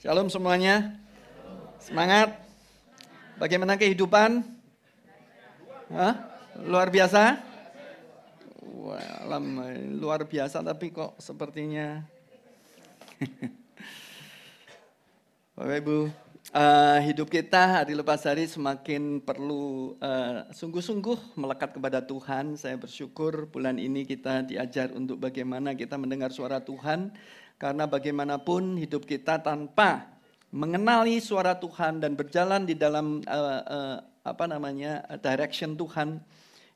Shalom semuanya. Semangat. Bagaimana kehidupan? Hah? Luar biasa? Wah, luar biasa tapi kok sepertinya. Bapak Ibu, uh, hidup kita hari lepas hari semakin perlu sungguh eh, sungguh-sungguh melekat kepada Tuhan. Saya bersyukur bulan ini kita diajar untuk bagaimana kita mendengar suara Tuhan karena bagaimanapun hidup kita tanpa mengenali suara Tuhan dan berjalan di dalam uh, uh, apa namanya direction Tuhan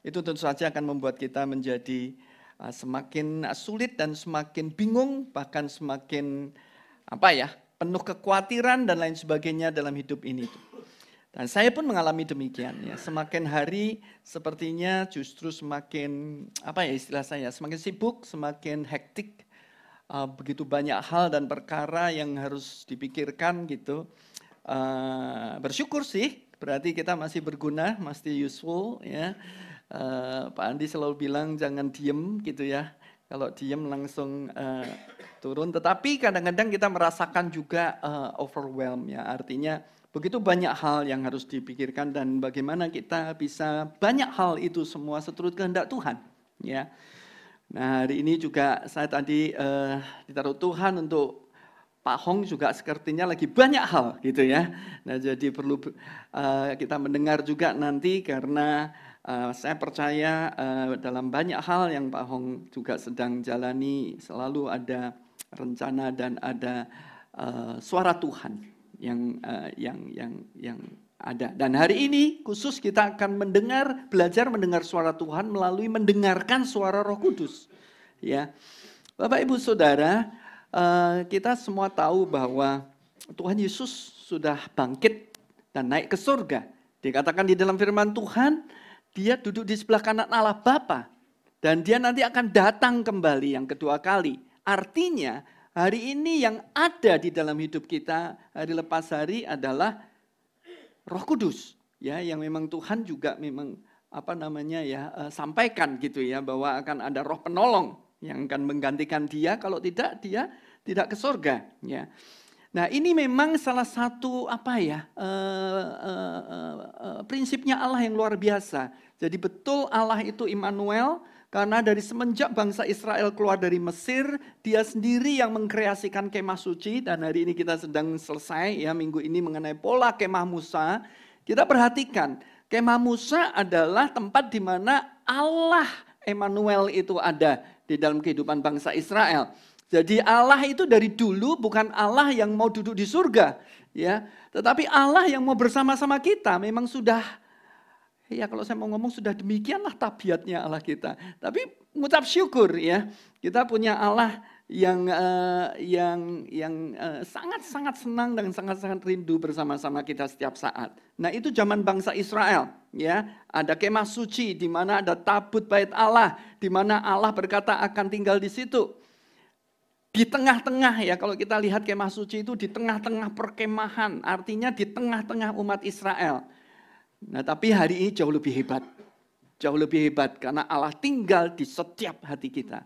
itu tentu saja akan membuat kita menjadi uh, semakin sulit dan semakin bingung bahkan semakin apa ya penuh kekhawatiran dan lain sebagainya dalam hidup ini. Dan saya pun mengalami demikian ya. Semakin hari sepertinya justru semakin apa ya istilah saya, semakin sibuk, semakin hektik, uh, begitu banyak hal dan perkara yang harus dipikirkan gitu. Uh, bersyukur sih, berarti kita masih berguna, masih useful ya. Uh, Pak Andi selalu bilang jangan diem gitu ya. Kalau diem langsung uh, turun. Tetapi kadang-kadang kita merasakan juga uh, overwhelm ya. Artinya begitu banyak hal yang harus dipikirkan dan bagaimana kita bisa banyak hal itu semua seturut kehendak Tuhan ya. Nah hari ini juga saya tadi uh, ditaruh Tuhan untuk Pak Hong juga sepertinya lagi banyak hal gitu ya. Nah jadi perlu uh, kita mendengar juga nanti karena uh, saya percaya uh, dalam banyak hal yang Pak Hong juga sedang jalani selalu ada rencana dan ada uh, suara Tuhan yang uh, yang yang yang ada. Dan hari ini khusus kita akan mendengar, belajar mendengar suara Tuhan melalui mendengarkan suara Roh Kudus. Ya, Bapak Ibu Saudara, eh, kita semua tahu bahwa Tuhan Yesus sudah bangkit dan naik ke surga. Dikatakan di dalam firman Tuhan, dia duduk di sebelah kanan Allah Bapa dan dia nanti akan datang kembali yang kedua kali. Artinya hari ini yang ada di dalam hidup kita hari lepas hari adalah Roh Kudus ya yang memang Tuhan juga memang apa namanya ya uh, sampaikan gitu ya bahwa akan ada roh penolong yang akan menggantikan dia kalau tidak dia tidak ke surga ya. Nah, ini memang salah satu apa ya? Uh, uh, uh, prinsipnya Allah yang luar biasa. Jadi betul Allah itu Immanuel karena dari semenjak bangsa Israel keluar dari Mesir, dia sendiri yang mengkreasikan kemah suci. Dan hari ini kita sedang selesai ya minggu ini mengenai pola kemah Musa. Kita perhatikan, kemah Musa adalah tempat di mana Allah Emmanuel itu ada di dalam kehidupan bangsa Israel. Jadi Allah itu dari dulu bukan Allah yang mau duduk di surga, ya, tetapi Allah yang mau bersama-sama kita memang sudah Ya kalau saya mau ngomong sudah demikianlah tabiatnya Allah kita. Tapi mengucap syukur ya. Kita punya Allah yang uh, yang yang sangat eh, sangat-sangat senang dan sangat-sangat rindu bersama-sama kita setiap saat. Nah, itu zaman bangsa Israel, ya. Ada kemah suci di mana ada tabut bait Allah, di mana Allah berkata akan tinggal di situ. Di tengah-tengah ya, kalau kita lihat kemah suci itu di tengah-tengah perkemahan, artinya di tengah-tengah umat Israel. Nah, tapi hari ini jauh lebih hebat. Jauh lebih hebat karena Allah tinggal di setiap hati kita.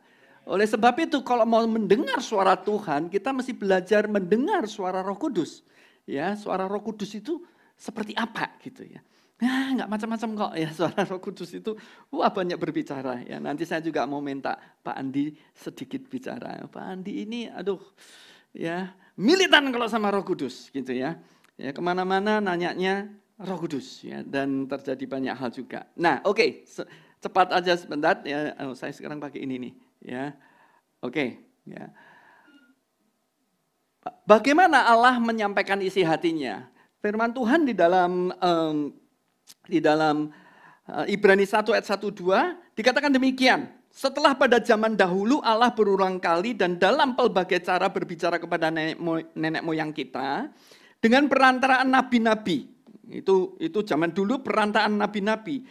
Oleh sebab itu kalau mau mendengar suara Tuhan, kita mesti belajar mendengar suara Roh Kudus. Ya, suara Roh Kudus itu seperti apa gitu ya. Nah, nggak macam-macam kok ya suara Roh Kudus itu. Wah, banyak berbicara ya. Nanti saya juga mau minta Pak Andi sedikit bicara. Pak Andi ini aduh ya militan kalau sama Roh Kudus gitu ya. Ya kemana-mana nanyanya Roh Kudus ya dan terjadi banyak hal juga. Nah, oke, okay. cepat aja sebentar ya. Oh, saya sekarang pakai ini nih ya. Oke, okay. ya. Bagaimana Allah menyampaikan isi hatinya? Firman Tuhan di dalam um, di dalam uh, Ibrani 1 ayat 12 dikatakan demikian. Setelah pada zaman dahulu Allah berulang kali dan dalam pelbagai cara berbicara kepada nenek moyang kita dengan perantaraan nabi-nabi itu itu zaman dulu perantaan nabi-nabi.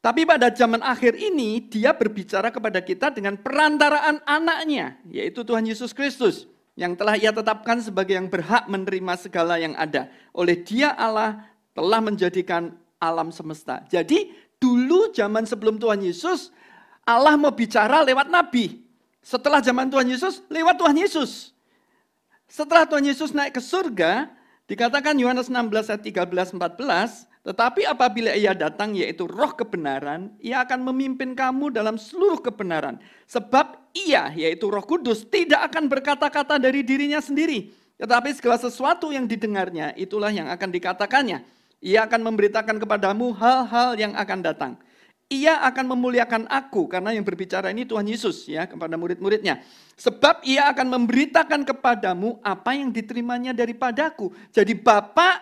Tapi pada zaman akhir ini dia berbicara kepada kita dengan perantaraan anaknya, yaitu Tuhan Yesus Kristus yang telah ia tetapkan sebagai yang berhak menerima segala yang ada. Oleh dia Allah telah menjadikan alam semesta. Jadi dulu zaman sebelum Tuhan Yesus Allah mau bicara lewat nabi. Setelah zaman Tuhan Yesus lewat Tuhan Yesus. Setelah Tuhan Yesus naik ke surga, Dikatakan Yohanes 16 ayat 13 14, tetapi apabila ia datang yaitu roh kebenaran, ia akan memimpin kamu dalam seluruh kebenaran. Sebab ia yaitu roh kudus tidak akan berkata-kata dari dirinya sendiri. Tetapi segala sesuatu yang didengarnya itulah yang akan dikatakannya. Ia akan memberitakan kepadamu hal-hal yang akan datang ia akan memuliakan aku karena yang berbicara ini Tuhan Yesus ya kepada murid-muridnya. Sebab ia akan memberitakan kepadamu apa yang diterimanya daripadaku. Jadi Bapak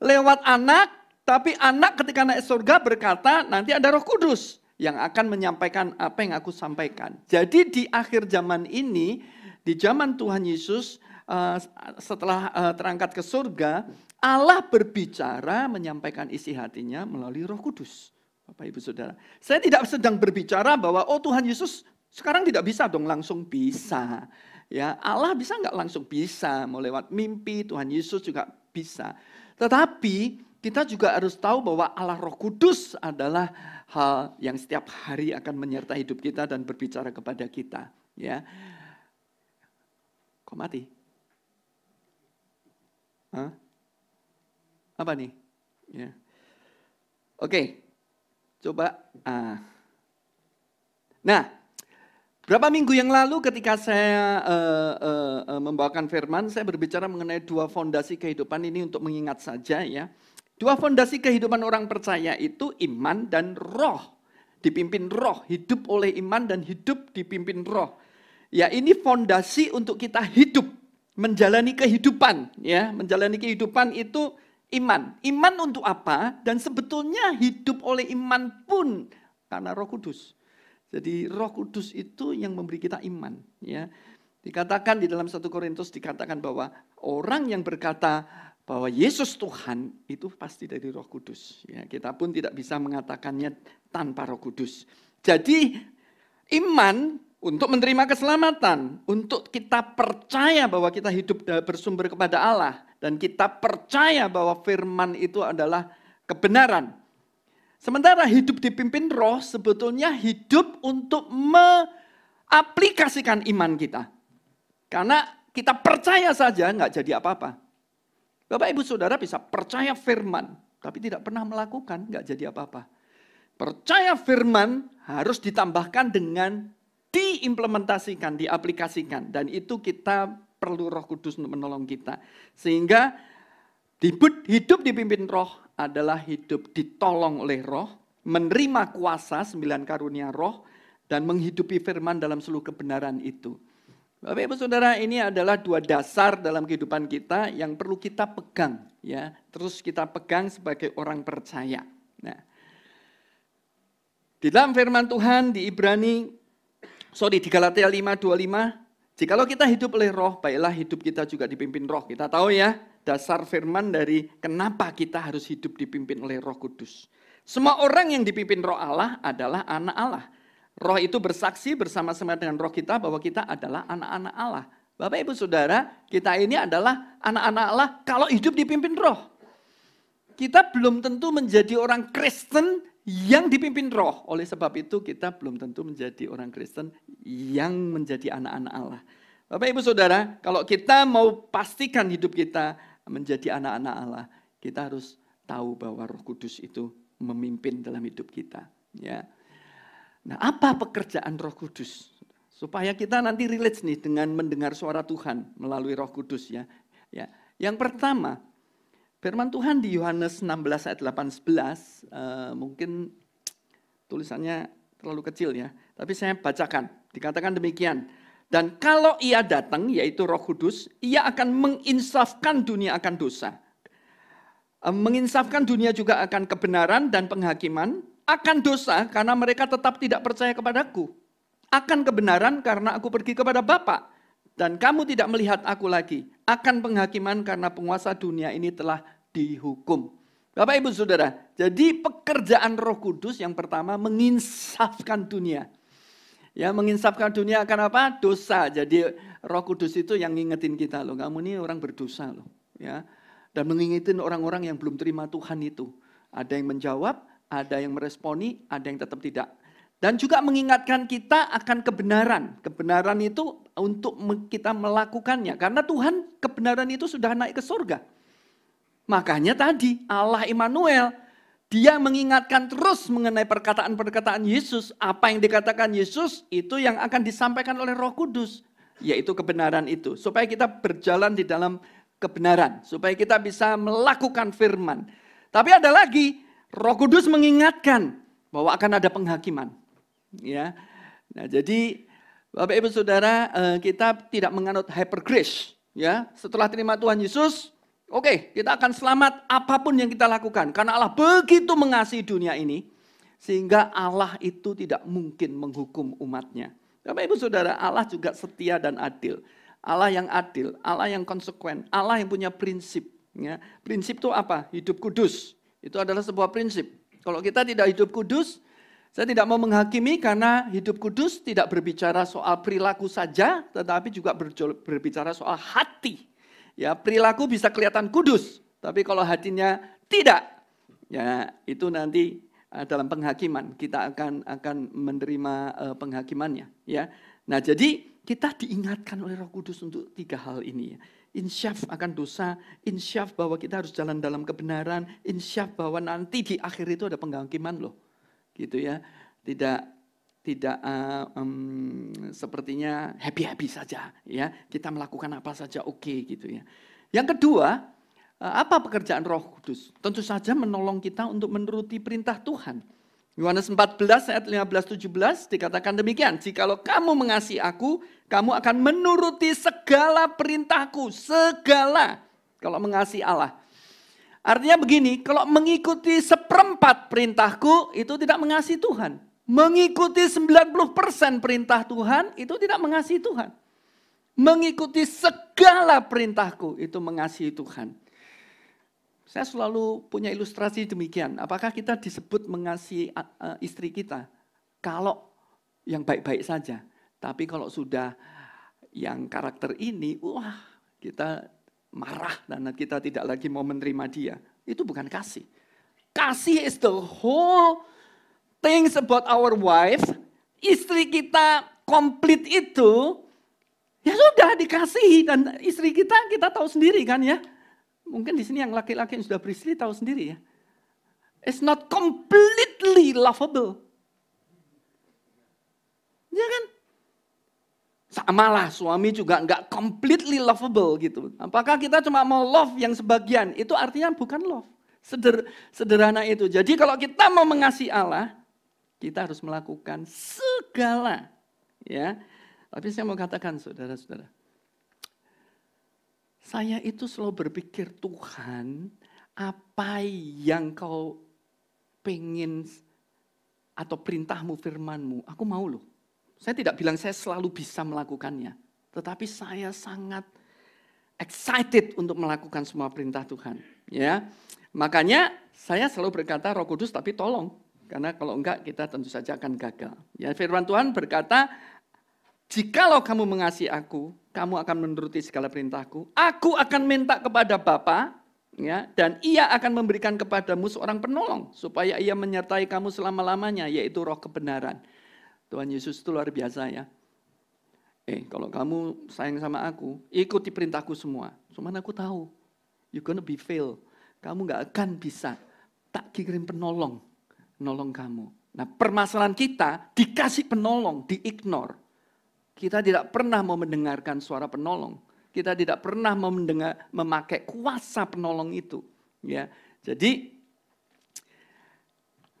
lewat anak, tapi anak ketika naik surga berkata nanti ada Roh Kudus yang akan menyampaikan apa yang aku sampaikan. Jadi di akhir zaman ini, di zaman Tuhan Yesus eh, setelah eh, terangkat ke surga, Allah berbicara menyampaikan isi hatinya melalui Roh Kudus. Bapak Ibu Saudara. Saya tidak sedang berbicara bahwa oh Tuhan Yesus sekarang tidak bisa dong langsung bisa. Ya, Allah bisa nggak langsung bisa mau lewat mimpi, Tuhan Yesus juga bisa. Tetapi kita juga harus tahu bahwa Allah Roh Kudus adalah hal yang setiap hari akan menyertai hidup kita dan berbicara kepada kita, ya. Kok mati? Hah? Apa nih? Ya. Oke, Coba. Ah. Nah, berapa minggu yang lalu ketika saya uh, uh, membawakan firman, saya berbicara mengenai dua fondasi kehidupan ini untuk mengingat saja ya. Dua fondasi kehidupan orang percaya itu iman dan roh. Dipimpin roh, hidup oleh iman dan hidup dipimpin roh. Ya ini fondasi untuk kita hidup, menjalani kehidupan ya, menjalani kehidupan itu Iman. Iman untuk apa? Dan sebetulnya hidup oleh iman pun karena Roh Kudus. Jadi Roh Kudus itu yang memberi kita iman, ya. Dikatakan di dalam 1 Korintus dikatakan bahwa orang yang berkata bahwa Yesus Tuhan itu pasti dari Roh Kudus, ya. Kita pun tidak bisa mengatakannya tanpa Roh Kudus. Jadi iman untuk menerima keselamatan, untuk kita percaya bahwa kita hidup bersumber kepada Allah dan kita percaya bahwa firman itu adalah kebenaran. Sementara hidup dipimpin roh sebetulnya hidup untuk mengaplikasikan iman kita. Karena kita percaya saja nggak jadi apa-apa. Bapak ibu saudara bisa percaya firman tapi tidak pernah melakukan nggak jadi apa-apa. Percaya firman harus ditambahkan dengan diimplementasikan, diaplikasikan. Dan itu kita perlu roh kudus untuk menolong kita. Sehingga hidup dipimpin roh adalah hidup ditolong oleh roh, menerima kuasa sembilan karunia roh, dan menghidupi firman dalam seluruh kebenaran itu. Bapak Ibu Saudara, ini adalah dua dasar dalam kehidupan kita yang perlu kita pegang ya, terus kita pegang sebagai orang percaya. Nah, di dalam firman Tuhan di Ibrani sorry di Galatia 5:25, jikalau kita hidup oleh roh, baiklah hidup kita juga dipimpin roh. Kita tahu ya, dasar firman dari kenapa kita harus hidup dipimpin oleh Roh Kudus. Semua orang yang dipimpin Roh Allah adalah anak Allah. Roh itu bersaksi bersama-sama dengan roh kita bahwa kita adalah anak-anak Allah. Bapak Ibu Saudara, kita ini adalah anak-anak Allah kalau hidup dipimpin roh. Kita belum tentu menjadi orang Kristen yang dipimpin roh. Oleh sebab itu kita belum tentu menjadi orang Kristen yang menjadi anak-anak Allah. Bapak Ibu Saudara, kalau kita mau pastikan hidup kita menjadi anak-anak Allah, kita harus tahu bahwa Roh Kudus itu memimpin dalam hidup kita, ya. Nah, apa pekerjaan Roh Kudus? Supaya kita nanti relate nih dengan mendengar suara Tuhan melalui Roh Kudus ya. Ya. Yang pertama, Firman Tuhan di Yohanes 16 ayat 8 11 uh, mungkin tulisannya terlalu kecil ya, tapi saya bacakan. Dikatakan demikian. Dan kalau ia datang yaitu Roh Kudus, ia akan menginsafkan dunia akan dosa. Eh, menginsafkan dunia juga akan kebenaran dan penghakiman, akan dosa karena mereka tetap tidak percaya kepadaku. Akan kebenaran karena aku pergi kepada Bapa dan kamu tidak melihat aku lagi akan penghakiman karena penguasa dunia ini telah dihukum. Bapak Ibu Saudara, jadi pekerjaan Roh Kudus yang pertama menginsafkan dunia. Ya, menginsafkan dunia akan apa? Dosa. Jadi Roh Kudus itu yang ngingetin kita loh, kamu ini orang berdosa loh, ya. Dan mengingetin orang-orang yang belum terima Tuhan itu. Ada yang menjawab, ada yang meresponi, ada yang tetap tidak. Dan juga mengingatkan kita akan kebenaran. Kebenaran itu untuk kita melakukannya. Karena Tuhan kebenaran itu sudah naik ke surga. Makanya tadi Allah Immanuel dia mengingatkan terus mengenai perkataan-perkataan Yesus. Apa yang dikatakan Yesus itu yang akan disampaikan oleh Roh Kudus, yaitu kebenaran itu, supaya kita berjalan di dalam kebenaran, supaya kita bisa melakukan firman. Tapi ada lagi, Roh Kudus mengingatkan bahwa akan ada penghakiman. Ya. Nah, jadi Bapak Ibu Saudara, eh, kita tidak menganut hyper grace, ya. Setelah terima Tuhan Yesus, oke, okay, kita akan selamat apapun yang kita lakukan karena Allah begitu mengasihi dunia ini sehingga Allah itu tidak mungkin menghukum umatnya. Bapak Ibu Saudara, Allah juga setia dan adil. Allah yang adil, Allah yang konsekuen, Allah yang punya prinsip, ya. Prinsip itu apa? Hidup kudus. Itu adalah sebuah prinsip. Kalau kita tidak hidup kudus, saya tidak mau menghakimi karena hidup kudus tidak berbicara soal perilaku saja, tetapi juga berbicara soal hati. Ya, perilaku bisa kelihatan kudus, tapi kalau hatinya tidak, ya itu nanti eh, dalam penghakiman kita akan akan menerima eh, penghakimannya, ya. Nah, jadi kita diingatkan oleh Roh Kudus untuk tiga hal ini ya insyaf akan dosa, insyaf bahwa kita harus jalan dalam kebenaran, insyaf bahwa nanti di akhir itu ada penghakiman loh gitu ya. Tidak tidak uh, um, sepertinya happy happy saja ya kita melakukan apa saja oke okay, gitu ya yang kedua eh, apa pekerjaan Roh Kudus tentu saja menolong kita untuk menuruti perintah Tuhan Yohanes 14 ayat 15 17 dikatakan demikian jikalau kamu mengasihi aku kamu akan menuruti segala perintahku segala kalau mengasihi Allah Artinya begini, kalau mengikuti seperempat perintahku itu tidak mengasihi Tuhan. Mengikuti 90% perintah Tuhan itu tidak mengasihi Tuhan. Mengikuti segala perintahku itu mengasihi Tuhan. Saya selalu punya ilustrasi demikian. Apakah kita disebut mengasihi eh, eh, istri kita? Kalau yang baik-baik saja. Tapi kalau sudah yang karakter ini, wah kita marah dan kita tidak lagi mau menerima dia. Itu bukan kasih. Kasih is the whole things about our wife. Istri kita komplit itu ya sudah dikasihi dan istri kita kita tahu sendiri kan ya. Mungkin di sini yang laki-laki yang sudah beristri tahu sendiri ya. It's not completely lovable. Ya kan? sama lah suami juga nggak completely lovable gitu. Apakah kita cuma mau love yang sebagian? Itu artinya bukan love. Seder, sederhana itu. Jadi kalau kita mau mengasihi Allah, kita harus melakukan segala ya. Tapi saya mau katakan saudara-saudara, saya itu selalu berpikir Tuhan apa yang kau pengen atau perintahmu firmanmu, aku mau loh. Saya tidak bilang saya selalu bisa melakukannya. Tetapi saya sangat excited untuk melakukan semua perintah Tuhan. Ya, Makanya saya selalu berkata roh kudus tapi tolong. Karena kalau enggak kita tentu saja akan gagal. Ya, firman Tuhan berkata, Jikalau kamu mengasihi aku, kamu akan menuruti segala perintahku. Aku akan minta kepada Bapa, ya, dan ia akan memberikan kepadamu seorang penolong supaya ia menyertai kamu selama-lamanya, yaitu roh kebenaran. Tuhan Yesus itu luar biasa ya. Eh, kalau kamu sayang sama aku, ikuti perintahku semua. Cuman aku tahu, you gonna be fail. Kamu gak akan bisa. Tak kirim penolong, nolong kamu. Nah permasalahan kita dikasih penolong, diignore. Kita tidak pernah mau mendengarkan suara penolong. Kita tidak pernah mau mendengar, memakai kuasa penolong itu. Ya, jadi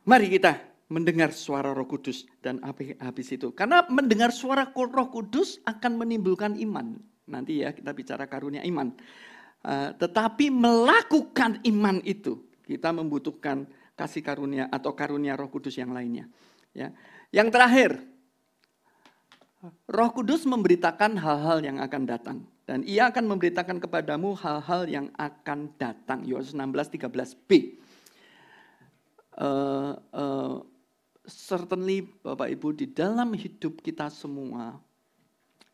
mari kita mendengar suara Roh Kudus dan habis itu. Karena mendengar suara Roh Kudus akan menimbulkan iman. Nanti ya kita bicara karunia iman. Uh, tetapi melakukan iman itu kita membutuhkan kasih karunia atau karunia Roh Kudus yang lainnya. Ya. Yang terakhir, Roh Kudus memberitakan hal-hal yang akan datang dan ia akan memberitakan kepadamu hal-hal yang akan datang. Yohanes 16:13b. Uh, eh, certainly Bapak Ibu di dalam hidup kita semua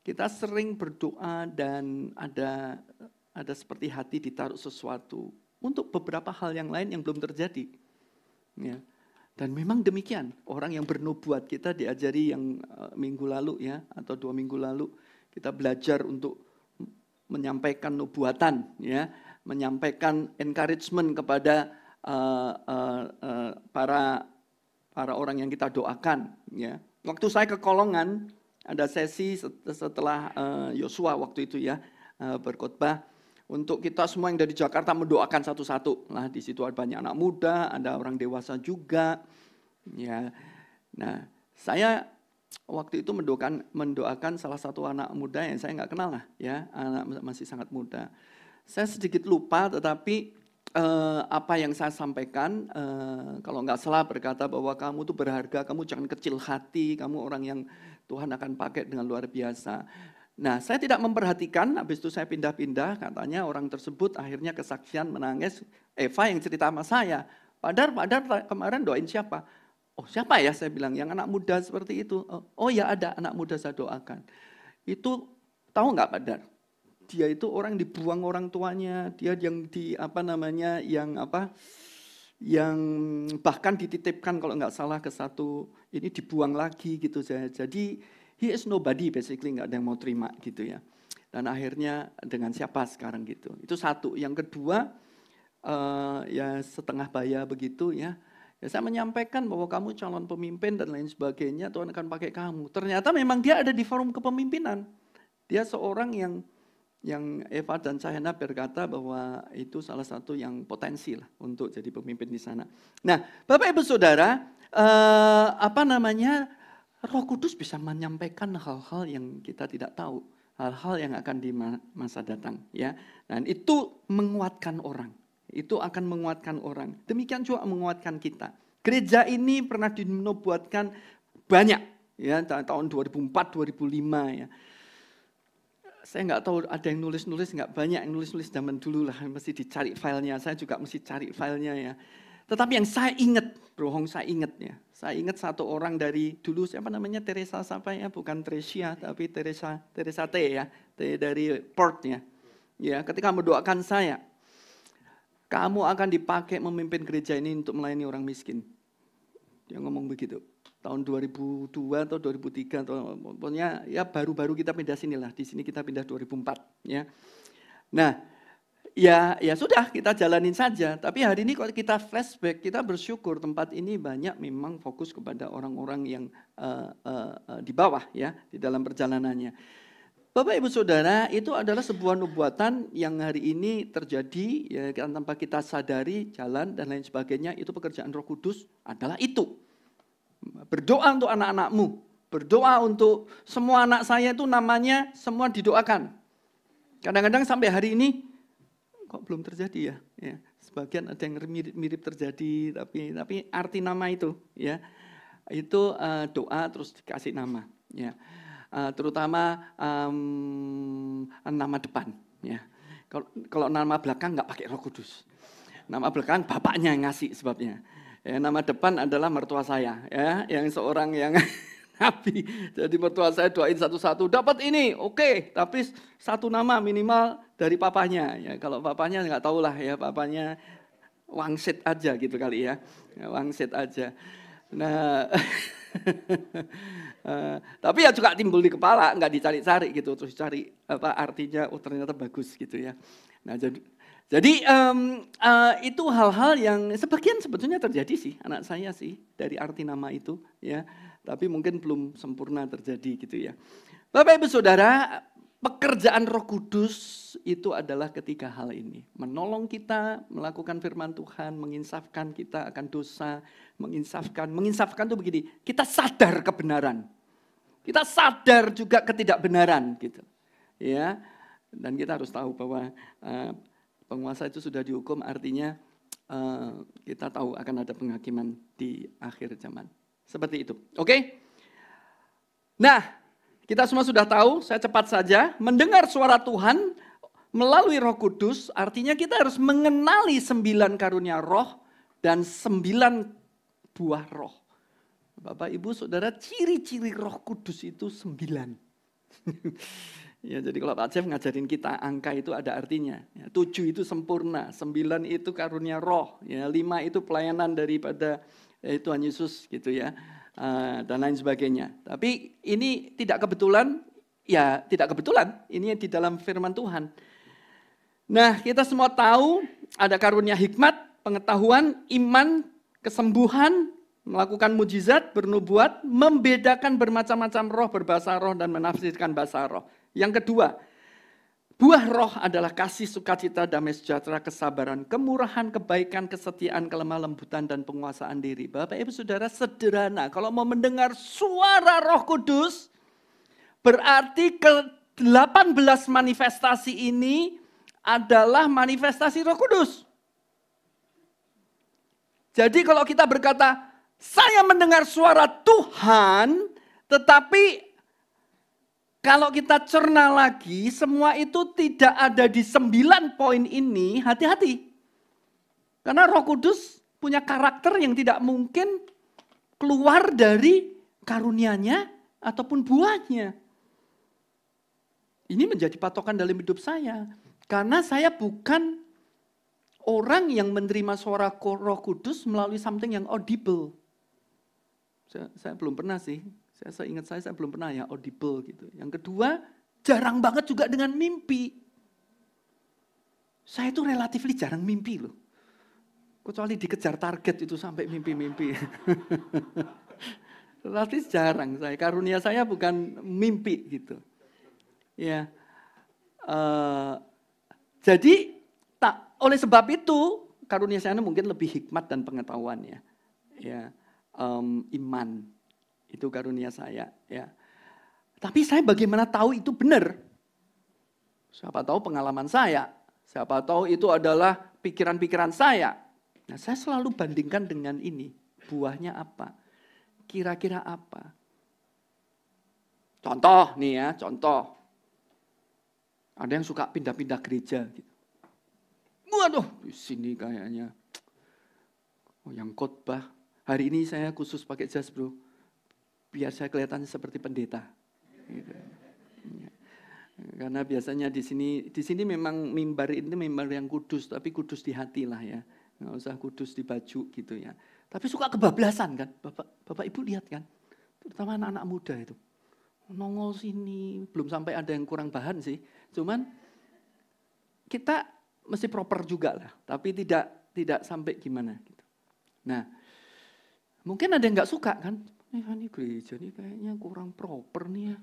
kita sering berdoa dan ada ada seperti hati ditaruh sesuatu untuk beberapa hal yang lain yang belum terjadi. Ya. Dan memang demikian, orang yang bernubuat kita diajari yang eh, minggu lalu ya atau dua minggu lalu kita belajar untuk menyampaikan nubuatan ya, menyampaikan encouragement kepada uh, uh, uh, para para orang yang kita doakan. Ya. Waktu saya ke Kolongan, ada sesi setelah eh, Yosua uh, waktu itu ya uh, berkhotbah untuk kita semua yang dari Jakarta mendoakan satu-satu. Nah di situ ada banyak anak muda, ada orang dewasa juga. Ya, nah saya waktu itu mendoakan mendoakan salah satu anak muda yang saya nggak kenal lah ya anak masih sangat muda. Saya sedikit lupa tetapi Eh, apa yang saya sampaikan, uh, kalau nggak salah berkata bahwa kamu tuh berharga, kamu jangan kecil hati, kamu orang yang Tuhan akan pakai dengan luar biasa. Nah, saya tidak memperhatikan, habis itu saya pindah-pindah, katanya orang tersebut akhirnya kesaksian menangis, Eva yang cerita sama saya, Padar, Padar kemarin doain siapa? Oh siapa ya saya bilang, yang anak muda seperti itu. Oh, oh ya ada anak muda saya doakan. Itu tahu nggak Padar? dia itu orang dibuang orang tuanya, dia yang di apa namanya yang apa yang bahkan dititipkan kalau nggak salah ke satu ini dibuang lagi gitu jadi he is nobody basically nggak ada yang mau terima gitu ya dan akhirnya dengan siapa sekarang gitu itu satu yang kedua uh, ya setengah bayar begitu ya ya saya menyampaikan bahwa kamu calon pemimpin dan lain sebagainya Tuhan akan pakai kamu ternyata memang dia ada di forum kepemimpinan dia seorang yang yang Eva dan Sahena berkata bahwa itu salah satu yang potensi lah untuk jadi pemimpin di sana. Nah, Bapak Ibu Saudara, eh, apa namanya? Roh Kudus bisa menyampaikan hal-hal yang kita tidak tahu, hal-hal yang akan di masa datang, ya. Dan itu menguatkan orang. Itu akan menguatkan orang. Demikian juga menguatkan kita. Gereja ini pernah dinobatkan banyak ya tahun 2004 2005 ya saya nggak tahu ada yang nulis-nulis nggak banyak yang nulis-nulis zaman dulu lah mesti dicari filenya saya juga mesti cari filenya ya tetapi yang saya ingat Bro Hong saya ingat ya saya ingat satu orang dari dulu siapa namanya Teresa siapa ya bukan Tresia tapi Teresa Teresa T ya T dari Portnya ya ya ketika mendoakan saya kamu akan dipakai memimpin gereja ini untuk melayani orang miskin dia ngomong begitu tahun 2002 atau 2003 atau pokoknya ya baru-baru kita pindah sini lah Di sini kita pindah 2004 ya. Nah, ya ya sudah kita jalanin saja. Tapi hari ini kalau kita flashback, kita bersyukur tempat ini banyak memang fokus kepada orang-orang yang uh, uh, uh, di bawah ya di dalam perjalanannya. Bapak Ibu Saudara, itu adalah sebuah nubuatan yang hari ini terjadi ya tanpa kita sadari jalan dan lain sebagainya itu pekerjaan Roh Kudus adalah itu Berdoa untuk anak-anakmu. Berdoa untuk semua anak saya itu namanya semua didoakan. Kadang-kadang sampai hari ini kok belum terjadi ya. ya sebagian ada yang mirip-mirip terjadi tapi tapi arti nama itu ya itu uh, doa terus dikasih nama ya uh, terutama um, nama depan ya kalau kalau nama belakang nggak pakai roh kudus nama belakang bapaknya yang ngasih sebabnya Ya, nama depan adalah mertua saya, ya, yang seorang yang nabi. Jadi mertua saya doain satu-satu, dapat ini, oke. Okay. Tapi satu nama minimal dari papanya, Ya, kalau papanya nggak tahu lah ya, papanya wangsit aja gitu kali ya, ya wangsit aja. Nah, uh, tapi ya juga timbul di kepala, nggak dicari-cari gitu, terus cari apa artinya, oh ternyata bagus gitu ya. Nah jadi jadi um, uh, itu hal-hal yang sebagian sebetulnya terjadi sih anak saya sih dari arti nama itu ya, tapi mungkin belum sempurna terjadi gitu ya. Bapak Ibu Saudara, pekerjaan Roh Kudus itu adalah ketiga hal ini, menolong kita melakukan firman Tuhan, menginsafkan kita akan dosa, menginsafkan, menginsafkan itu begini, kita sadar kebenaran. Kita sadar juga ketidakbenaran gitu. Ya. Dan kita harus tahu bahwa uh, penguasa itu sudah dihukum artinya uh, kita tahu akan ada penghakiman di akhir zaman. Seperti itu. Oke? Okay? Nah, kita semua sudah tahu, saya cepat saja, mendengar suara Tuhan melalui Roh Kudus, artinya kita harus mengenali sembilan karunia roh dan sembilan buah roh. Bapak, Ibu, Saudara, ciri-ciri roh kudus itu sembilan. Ya, jadi kalau Pak Chef ngajarin kita angka itu ada artinya. Ya, tujuh itu sempurna, sembilan itu karunia roh, ya, lima itu pelayanan daripada ya, Tuhan Yesus gitu ya, uh, dan lain sebagainya. Tapi ini tidak kebetulan, ya tidak kebetulan, ini di dalam firman Tuhan. Nah kita semua tahu ada karunia hikmat, pengetahuan, iman, kesembuhan, melakukan mujizat, bernubuat, membedakan bermacam-macam roh, berbahasa roh, dan menafsirkan bahasa roh. Yang kedua, buah roh adalah kasih, sukacita, damai sejahtera, kesabaran, kemurahan, kebaikan, kesetiaan, kelemah lembutan, dan penguasaan diri. Bapak ibu saudara sederhana, kalau mau mendengar suara roh kudus, berarti ke 18 manifestasi ini adalah manifestasi roh kudus. Jadi kalau kita berkata, saya mendengar suara Tuhan, tetapi kalau kita cerna lagi, semua itu tidak ada di sembilan poin ini, hati-hati. Karena roh kudus punya karakter yang tidak mungkin keluar dari karunianya ataupun buahnya. Ini menjadi patokan dalam hidup saya. Karena saya bukan orang yang menerima suara roh kudus melalui something yang audible. Saya, saya belum pernah sih saya ingat saya, saya belum pernah ya audible gitu. Yang kedua, jarang banget juga dengan mimpi. Saya itu relatif jarang mimpi loh. Kecuali dikejar target itu sampai mimpi-mimpi. relatif jarang saya. Karunia saya bukan mimpi gitu. Ya. Uh, jadi tak oleh sebab itu karunia saya mungkin lebih hikmat dan pengetahuannya. Ya. Um, iman itu karunia saya, ya. Tapi saya bagaimana tahu itu benar? Siapa tahu pengalaman saya, siapa tahu itu adalah pikiran-pikiran saya. Nah, saya selalu bandingkan dengan ini, buahnya apa? Kira-kira apa? Contoh nih ya, contoh. Ada yang suka pindah-pindah gereja gitu. Waduh, di sini kayaknya. Oh, yang khotbah. Hari ini saya khusus pakai jas, Bro biar saya kelihatan seperti pendeta. Gitu. Ya. Karena biasanya di sini di sini memang mimbar ini mimbar yang kudus, tapi kudus di hati lah ya. Nggak usah kudus di baju gitu ya. Tapi suka kebablasan kan, Bapak Bapak Ibu lihat kan, terutama anak-anak muda itu. Nongol sini, belum sampai ada yang kurang bahan sih. Cuman kita mesti proper juga lah, tapi tidak tidak sampai gimana gitu. Nah, mungkin ada yang nggak suka kan, Eh, nih kan ini gereja nih kayaknya kurang proper nih ya.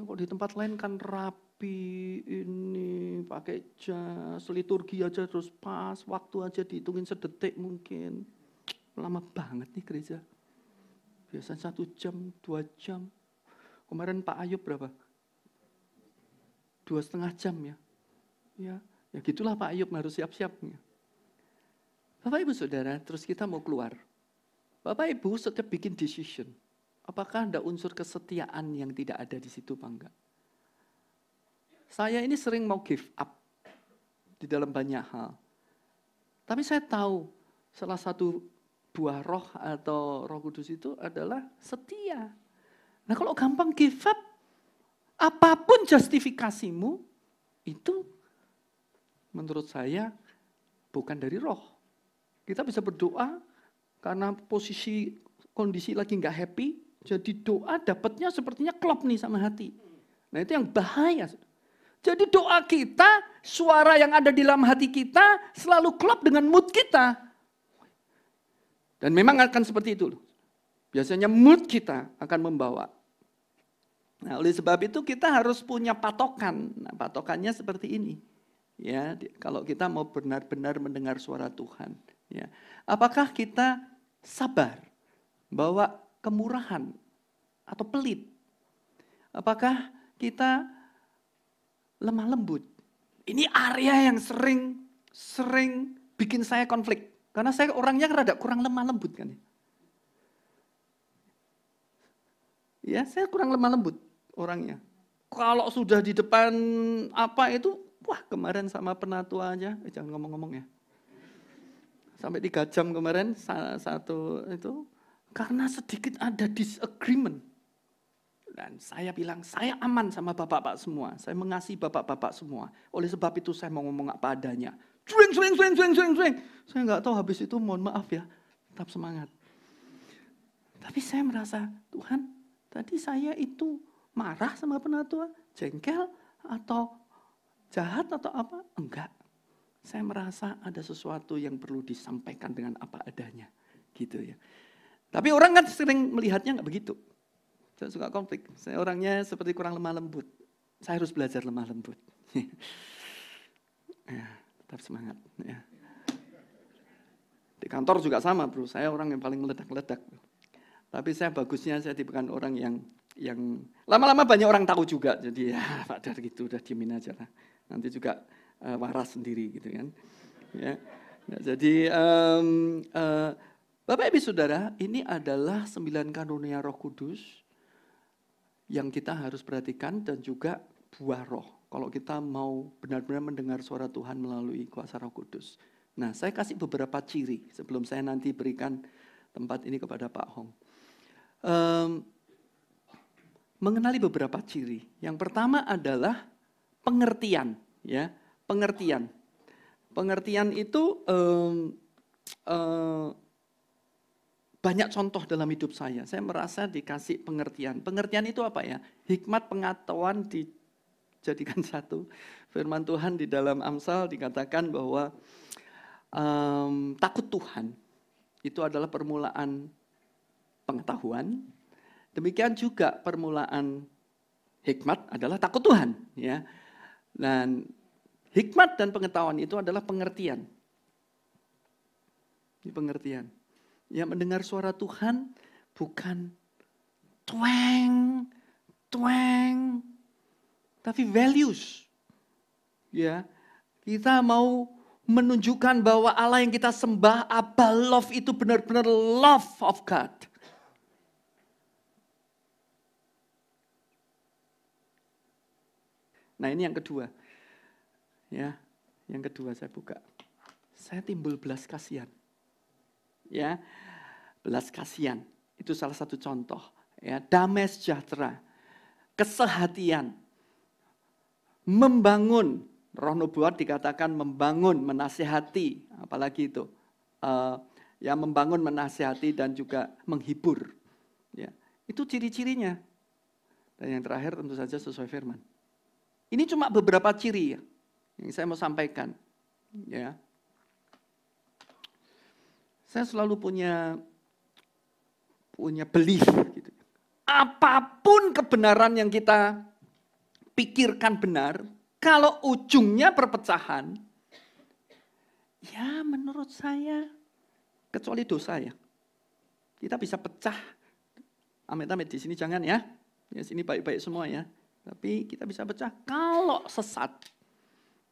Ya kok di tempat lain kan rapi ini pakai jas liturgi aja terus pas waktu aja dihitungin sedetik mungkin lama banget nih gereja biasanya satu jam dua jam kemarin Pak Ayub berapa dua setengah jam ya ya ya gitulah Pak Ayub harus siap siapnya. Bapak Ibu Saudara terus kita mau keluar Bapak Ibu setiap bikin decision, apakah ada unsur kesetiaan yang tidak ada di situ apa enggak? Saya ini sering mau give up di dalam banyak hal. Tapi saya tahu salah satu buah roh atau roh kudus itu adalah setia. Nah kalau gampang give up, apapun justifikasimu, itu menurut saya bukan dari roh. Kita bisa berdoa, karena posisi kondisi lagi nggak happy, jadi doa dapatnya sepertinya klop nih sama hati. Nah itu yang bahaya. Jadi doa kita, suara yang ada di dalam hati kita selalu klop dengan mood kita. Dan memang akan seperti itu. Biasanya mood kita akan membawa. Nah, oleh sebab itu kita harus punya patokan. Nah, patokannya seperti ini. Ya, kalau kita mau benar-benar mendengar suara Tuhan, ya. Apakah kita sabar, bawa kemurahan atau pelit? Apakah kita lemah lembut? Ini area yang sering sering bikin saya konflik. Karena saya orangnya rada kurang lemah lembut kan ya. ya saya kurang lemah lembut orangnya. Kalau sudah di depan apa itu, wah kemarin sama penatua aja, eh, jangan ngomong-ngomong ya sampai tiga jam kemarin satu itu karena sedikit ada disagreement dan saya bilang saya aman sama bapak-bapak semua saya mengasihi bapak-bapak semua oleh sebab itu saya mau ngomong apa adanya swing swing swing swing swing swing Saya nggak tahu habis itu mohon maaf ya. Tetap semangat. Tapi saya merasa, Tuhan, tadi saya itu marah sama penatua, jengkel, atau jahat, atau apa? Enggak. Saya merasa ada sesuatu yang perlu disampaikan dengan apa adanya. Gitu ya. Tapi orang kan sering melihatnya nggak begitu. Saya suka konflik. Saya orangnya seperti kurang lemah lembut. Saya harus belajar lemah lembut. ya, tetap semangat. Ya. Di kantor juga sama bro. Saya orang yang paling meledak-ledak. Tapi saya bagusnya saya bukan orang yang yang lama-lama banyak orang tahu juga. Jadi ya Pak Dar gitu udah diemin aja lah. Nanti juga uh, waras sendiri gitu kan. Ya. Nah, jadi um, uh, Bapak Ibu Saudara, ini adalah sembilan karunia Roh Kudus yang kita harus perhatikan dan juga buah roh. Kalau kita mau benar-benar mendengar suara Tuhan melalui kuasa Roh Kudus. Nah, saya kasih beberapa ciri sebelum saya nanti berikan tempat ini kepada Pak Hong. Um, mengenali beberapa ciri. Yang pertama adalah pengertian, ya pengertian. Pengertian itu um, banyak contoh dalam hidup saya. Saya merasa dikasih pengertian. Pengertian itu apa ya? Hikmat pengetahuan dijadikan satu. Firman Tuhan di dalam Amsal dikatakan bahwa um, takut Tuhan itu adalah permulaan pengetahuan. Demikian juga permulaan hikmat adalah takut Tuhan, ya. Dan Hikmat dan pengetahuan itu adalah pengertian. Ini pengertian. Ya mendengar suara Tuhan bukan tweng, tweng, tapi values. Ya, kita mau menunjukkan bahwa Allah yang kita sembah, apa love itu benar-benar love of God. Nah ini yang kedua. Ya, yang kedua saya buka. Saya timbul belas kasihan. Ya, belas kasihan. Itu salah satu contoh. Ya, damai sejahtera, kesehatian, membangun. Roh nubuat dikatakan membangun, menasehati, apalagi itu. Uh, ya membangun, menasehati dan juga menghibur. Ya, itu ciri-cirinya. Dan yang terakhir tentu saja sesuai firman. Ini cuma beberapa ciri ya yang saya mau sampaikan. Ya. Saya selalu punya punya belief gitu. Apapun kebenaran yang kita pikirkan benar, kalau ujungnya perpecahan, ya menurut saya kecuali dosa ya. Kita bisa pecah. Amit-amit di sini jangan ya. Di sini baik-baik semua ya. Tapi kita bisa pecah kalau sesat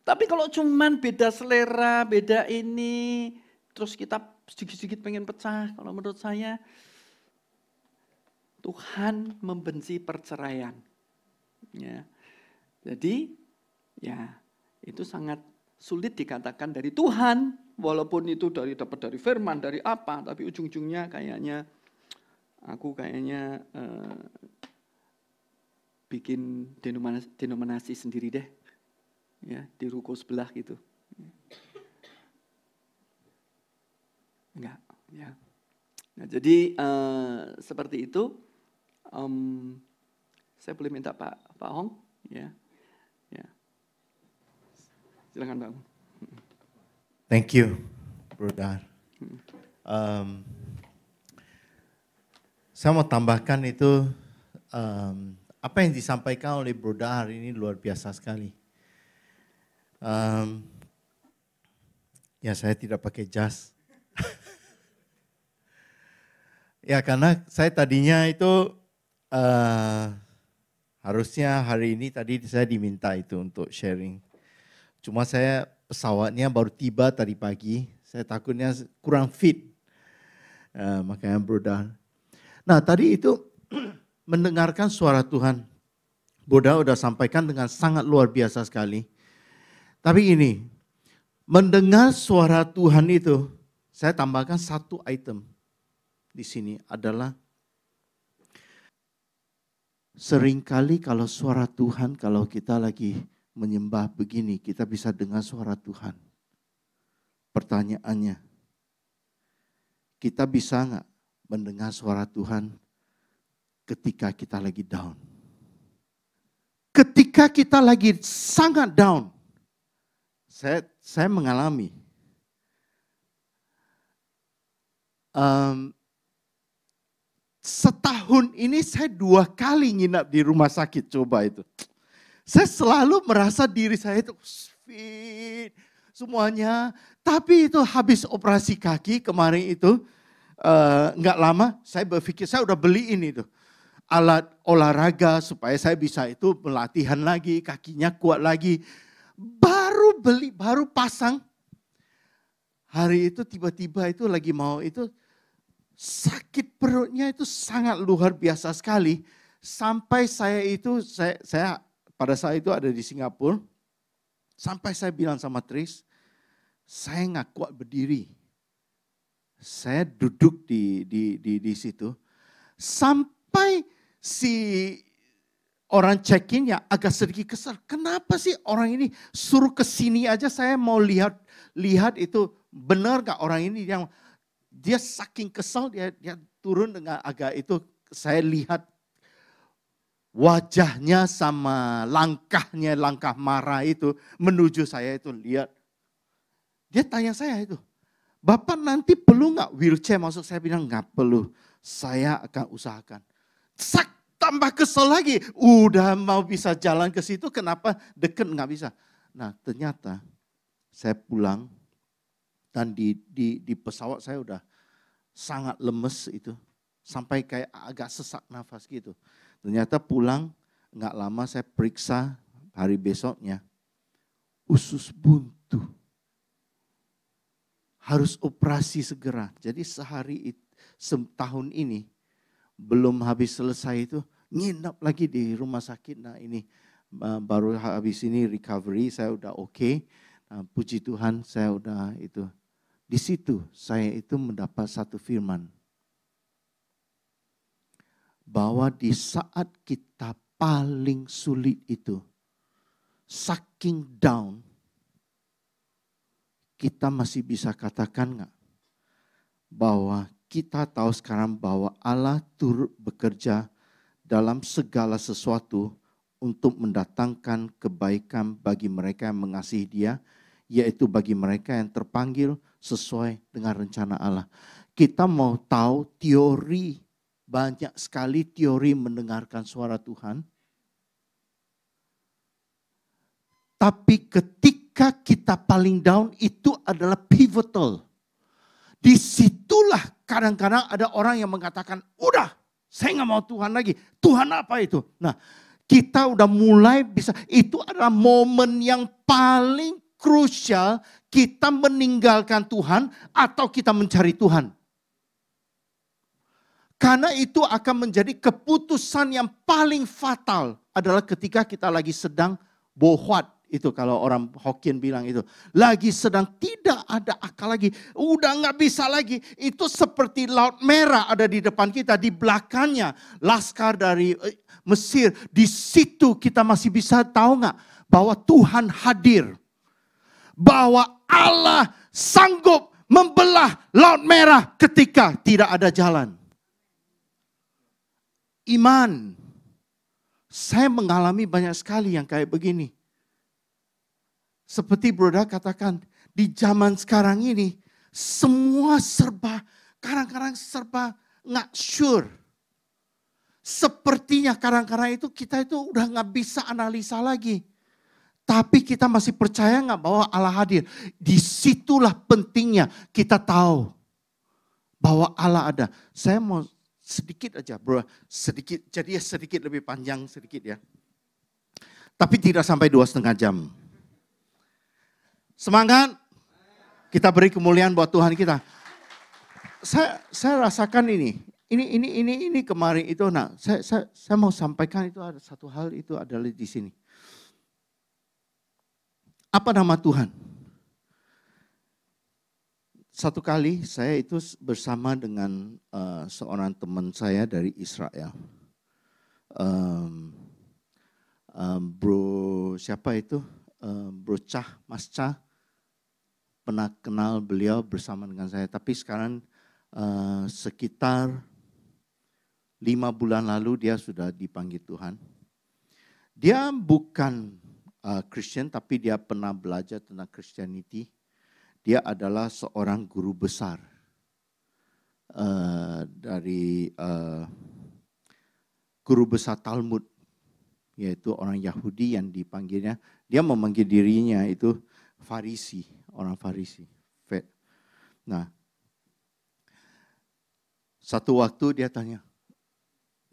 tapi kalau cuman beda selera, beda ini, terus kita sedikit-sedikit pengen pecah, kalau menurut saya Tuhan membenci perceraian. Ya. Jadi ya itu sangat sulit dikatakan dari Tuhan, walaupun itu dari dapat dari firman, dari apa, tapi ujung-ujungnya kayaknya aku kayaknya eh, bikin denominasi, denominasi sendiri deh ya di ruko sebelah gitu. Enggak, ya. Nah, jadi uh, seperti itu. Um, saya boleh minta Pak Pak Hong, ya, ya. Silakan Pak Thank you, Brother. Um, saya mau tambahkan itu um, apa yang disampaikan oleh Bro Dahar ini luar biasa sekali. Um, ya saya tidak pakai jas. ya karena saya tadinya itu uh, harusnya hari ini tadi saya diminta itu untuk sharing. Cuma saya pesawatnya baru tiba tadi pagi. Saya takutnya kurang fit. Uh, makanya Broda. Nah tadi itu mendengarkan suara Tuhan. Buddha udah sampaikan dengan sangat luar biasa sekali tapi ini, mendengar suara Tuhan itu, saya tambahkan satu item di sini adalah seringkali kalau suara Tuhan, kalau kita lagi menyembah begini, kita bisa dengar suara Tuhan. Pertanyaannya, kita bisa nggak mendengar suara Tuhan ketika kita lagi down? Ketika kita lagi sangat down, saya saya mengalami um, setahun ini saya dua kali nginap di rumah sakit coba itu. Saya selalu merasa diri saya itu fit semuanya. Tapi itu habis operasi kaki kemarin itu eh, nggak uh, lama saya berpikir saya udah beli ini tuh alat olahraga supaya saya bisa itu pelatihan lagi kakinya kuat lagi baru beli, baru pasang. Hari itu tiba-tiba itu lagi mau itu sakit perutnya itu sangat luar biasa sekali. Sampai saya itu, saya, saya pada saat itu ada di Singapura. Sampai saya bilang sama Tris, saya nggak kuat berdiri. Saya duduk di, di, di, di situ. Sampai si orang check ya agak sedikit kesal. Kenapa sih orang ini suruh ke sini aja saya mau lihat lihat itu benar gak orang ini yang dia saking kesal dia dia turun dengan agak itu saya lihat wajahnya sama langkahnya langkah marah itu menuju saya itu lihat dia tanya saya itu Bapak nanti perlu nggak wheelchair masuk saya bilang nggak perlu saya akan usahakan sak tambah kesel lagi. Udah mau bisa jalan ke situ, kenapa deket nggak bisa? Nah ternyata saya pulang dan di, di, di pesawat saya udah sangat lemes itu. Sampai kayak agak sesak nafas gitu. Ternyata pulang nggak lama saya periksa hari besoknya. Usus buntu. Harus operasi segera. Jadi sehari itu, setahun ini belum habis selesai itu nginap lagi di rumah sakit. Nah ini baru habis ini recovery saya udah oke. Okay. Nah, puji Tuhan saya udah itu. Di situ saya itu mendapat satu firman. Bahwa di saat kita paling sulit itu, saking down, kita masih bisa katakan nggak bahwa kita tahu sekarang bahwa Allah turut bekerja dalam segala sesuatu untuk mendatangkan kebaikan bagi mereka yang mengasihi Dia, yaitu bagi mereka yang terpanggil sesuai dengan rencana Allah. Kita mau tahu teori, banyak sekali teori mendengarkan suara Tuhan. Tapi ketika kita paling down itu adalah pivotal. Disitulah kadang-kadang ada orang yang mengatakan, udah saya nggak mau Tuhan lagi. Tuhan apa itu? Nah, kita udah mulai bisa. Itu adalah momen yang paling krusial kita meninggalkan Tuhan atau kita mencari Tuhan. Karena itu akan menjadi keputusan yang paling fatal adalah ketika kita lagi sedang bohwat itu kalau orang Hokkien bilang itu. Lagi sedang tidak ada akal lagi. Udah nggak bisa lagi. Itu seperti laut merah ada di depan kita. Di belakangnya laskar dari eh, Mesir. Di situ kita masih bisa tahu nggak bahwa Tuhan hadir. Bahwa Allah sanggup membelah laut merah ketika tidak ada jalan. Iman. Saya mengalami banyak sekali yang kayak begini seperti Broda katakan, di zaman sekarang ini semua serba, kadang-kadang serba nggak sure. Sepertinya kadang-kadang itu kita itu udah nggak bisa analisa lagi. Tapi kita masih percaya nggak bahwa Allah hadir. Disitulah pentingnya kita tahu bahwa Allah ada. Saya mau sedikit aja bro, sedikit, jadi ya sedikit lebih panjang sedikit ya. Tapi tidak sampai dua setengah jam. Semangat. Kita beri kemuliaan buat Tuhan kita. Saya saya rasakan ini. Ini ini ini ini kemarin itu nah, saya saya, saya mau sampaikan itu ada satu hal itu adalah di sini. Apa nama Tuhan? Satu kali saya itu bersama dengan uh, seorang teman saya dari Israel. Um, um, bro siapa itu? Um, bro Cah, Mas Cah pernah kenal beliau bersama dengan saya. Tapi sekarang uh, sekitar lima bulan lalu dia sudah dipanggil Tuhan. Dia bukan uh, Christian tapi dia pernah belajar tentang Christianity. Dia adalah seorang guru besar uh, dari uh, guru besar Talmud yaitu orang Yahudi yang dipanggilnya. Dia memanggil dirinya itu Farisi orang Farisi. Nah, satu waktu dia tanya,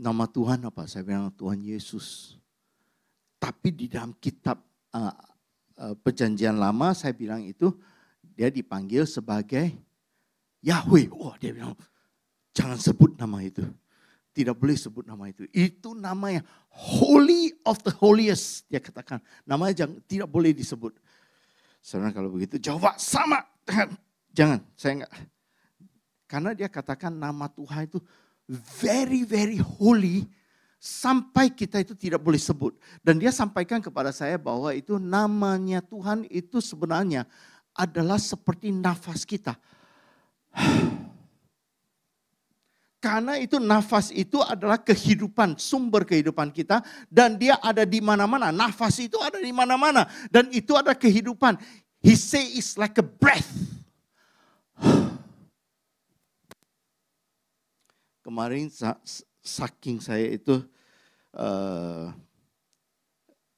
nama Tuhan apa? Saya bilang Tuhan Yesus. Tapi di dalam kitab uh, uh, perjanjian lama saya bilang itu dia dipanggil sebagai Yahweh. Wah oh, dia bilang jangan sebut nama itu. Tidak boleh sebut nama itu. Itu namanya Holy of the Holiest. Dia katakan namanya jangan, tidak boleh disebut. Saudara kalau begitu jawab sama. Jangan, saya enggak. Karena dia katakan nama Tuhan itu very very holy sampai kita itu tidak boleh sebut. Dan dia sampaikan kepada saya bahwa itu namanya Tuhan itu sebenarnya adalah seperti nafas kita. Karena itu nafas itu adalah kehidupan, sumber kehidupan kita dan dia ada di mana-mana. Nafas itu ada di mana-mana dan itu ada kehidupan. He say is like a breath. Kemarin saking saya itu uh,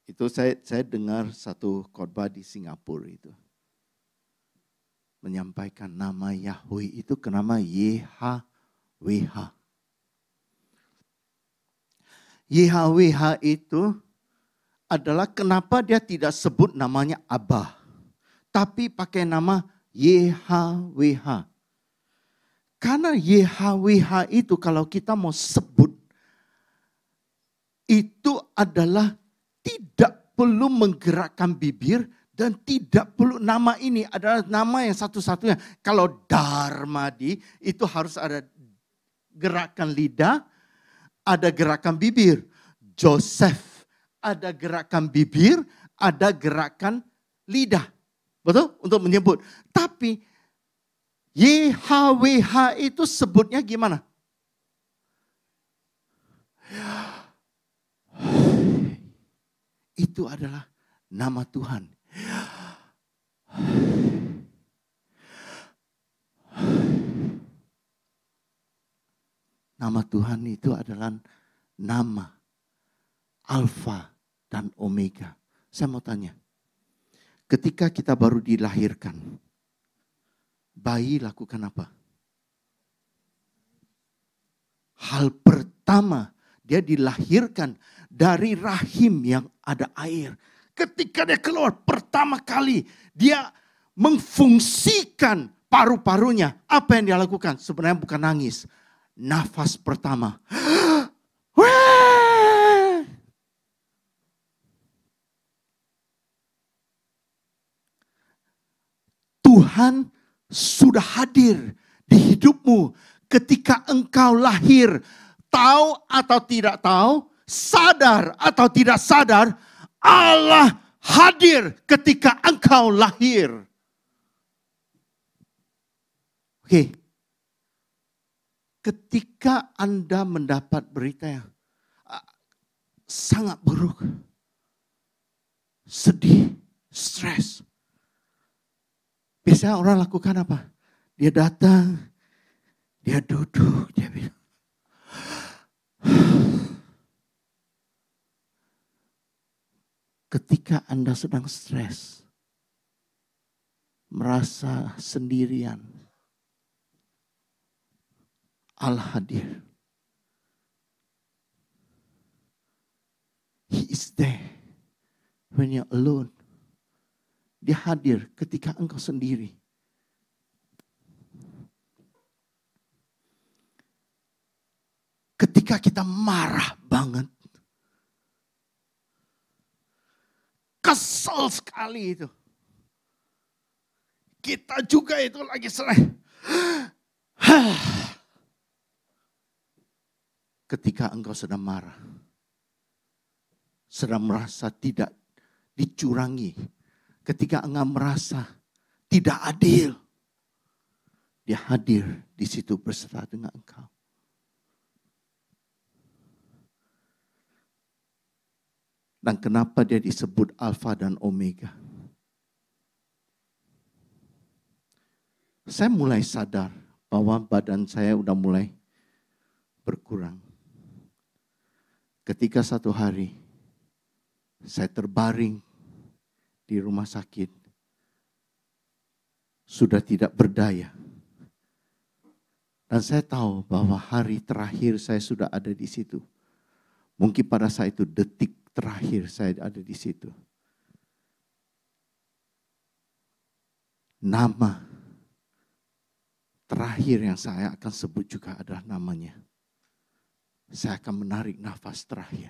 itu saya saya dengar satu khotbah di Singapura itu menyampaikan nama Yahweh itu kenapa Yehah YHWH. YHWH itu adalah kenapa dia tidak sebut namanya Abah. Tapi pakai nama YHWH. Karena YHWH itu kalau kita mau sebut. Itu adalah tidak perlu menggerakkan bibir dan tidak perlu nama ini adalah nama yang satu-satunya. Kalau Dharmadi itu harus ada gerakan lidah, ada gerakan bibir. Joseph ada gerakan bibir, ada gerakan lidah. Betul? Untuk menyebut. Tapi YHWH itu sebutnya gimana? Itu adalah nama Tuhan. Nama Tuhan itu adalah nama Alfa dan Omega. Saya mau tanya, ketika kita baru dilahirkan, bayi lakukan apa? Hal pertama dia dilahirkan dari rahim yang ada air. Ketika dia keluar pertama kali dia mengfungsikan paru-parunya. Apa yang dia lakukan? Sebenarnya bukan nangis, nafas pertama. Tuhan sudah hadir di hidupmu ketika engkau lahir, tahu atau tidak tahu, sadar atau tidak sadar, Allah hadir ketika engkau lahir. Oke, okay ketika Anda mendapat berita yang ah, sangat buruk, sedih, stres. Biasanya orang lakukan apa? Dia datang, dia duduk, dia bilang, ketika Anda sedang stres, merasa sendirian, Allah hadir. He is there when you're alone. Dia hadir ketika engkau sendiri. Ketika kita marah banget. Kesel sekali itu. Kita juga itu lagi sering. ketika engkau sedang marah, sedang merasa tidak dicurangi, ketika engkau merasa tidak adil, dia hadir di situ berserta dengan engkau. Dan kenapa dia disebut Alfa dan Omega? Saya mulai sadar bahwa badan saya udah mulai berkurang. Ketika satu hari saya terbaring di rumah sakit, sudah tidak berdaya. Dan saya tahu bahwa hari terakhir saya sudah ada di situ. Mungkin pada saat itu detik terakhir saya ada di situ. Nama terakhir yang saya akan sebut juga adalah namanya. Saya akan menarik nafas terakhir.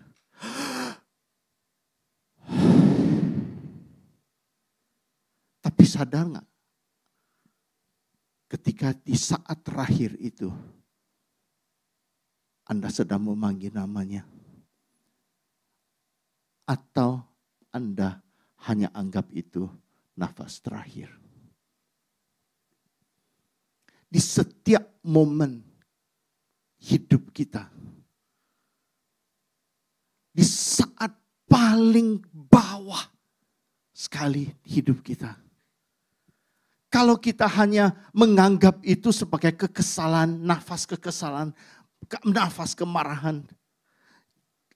Tapi sadar nggak? Ketika di saat terakhir itu, Anda sedang memanggil namanya. Atau Anda hanya anggap itu nafas terakhir. Di setiap momen hidup kita, di saat paling bawah sekali hidup kita. Kalau kita hanya menganggap itu sebagai kekesalan, nafas kekesalan, nafas kemarahan.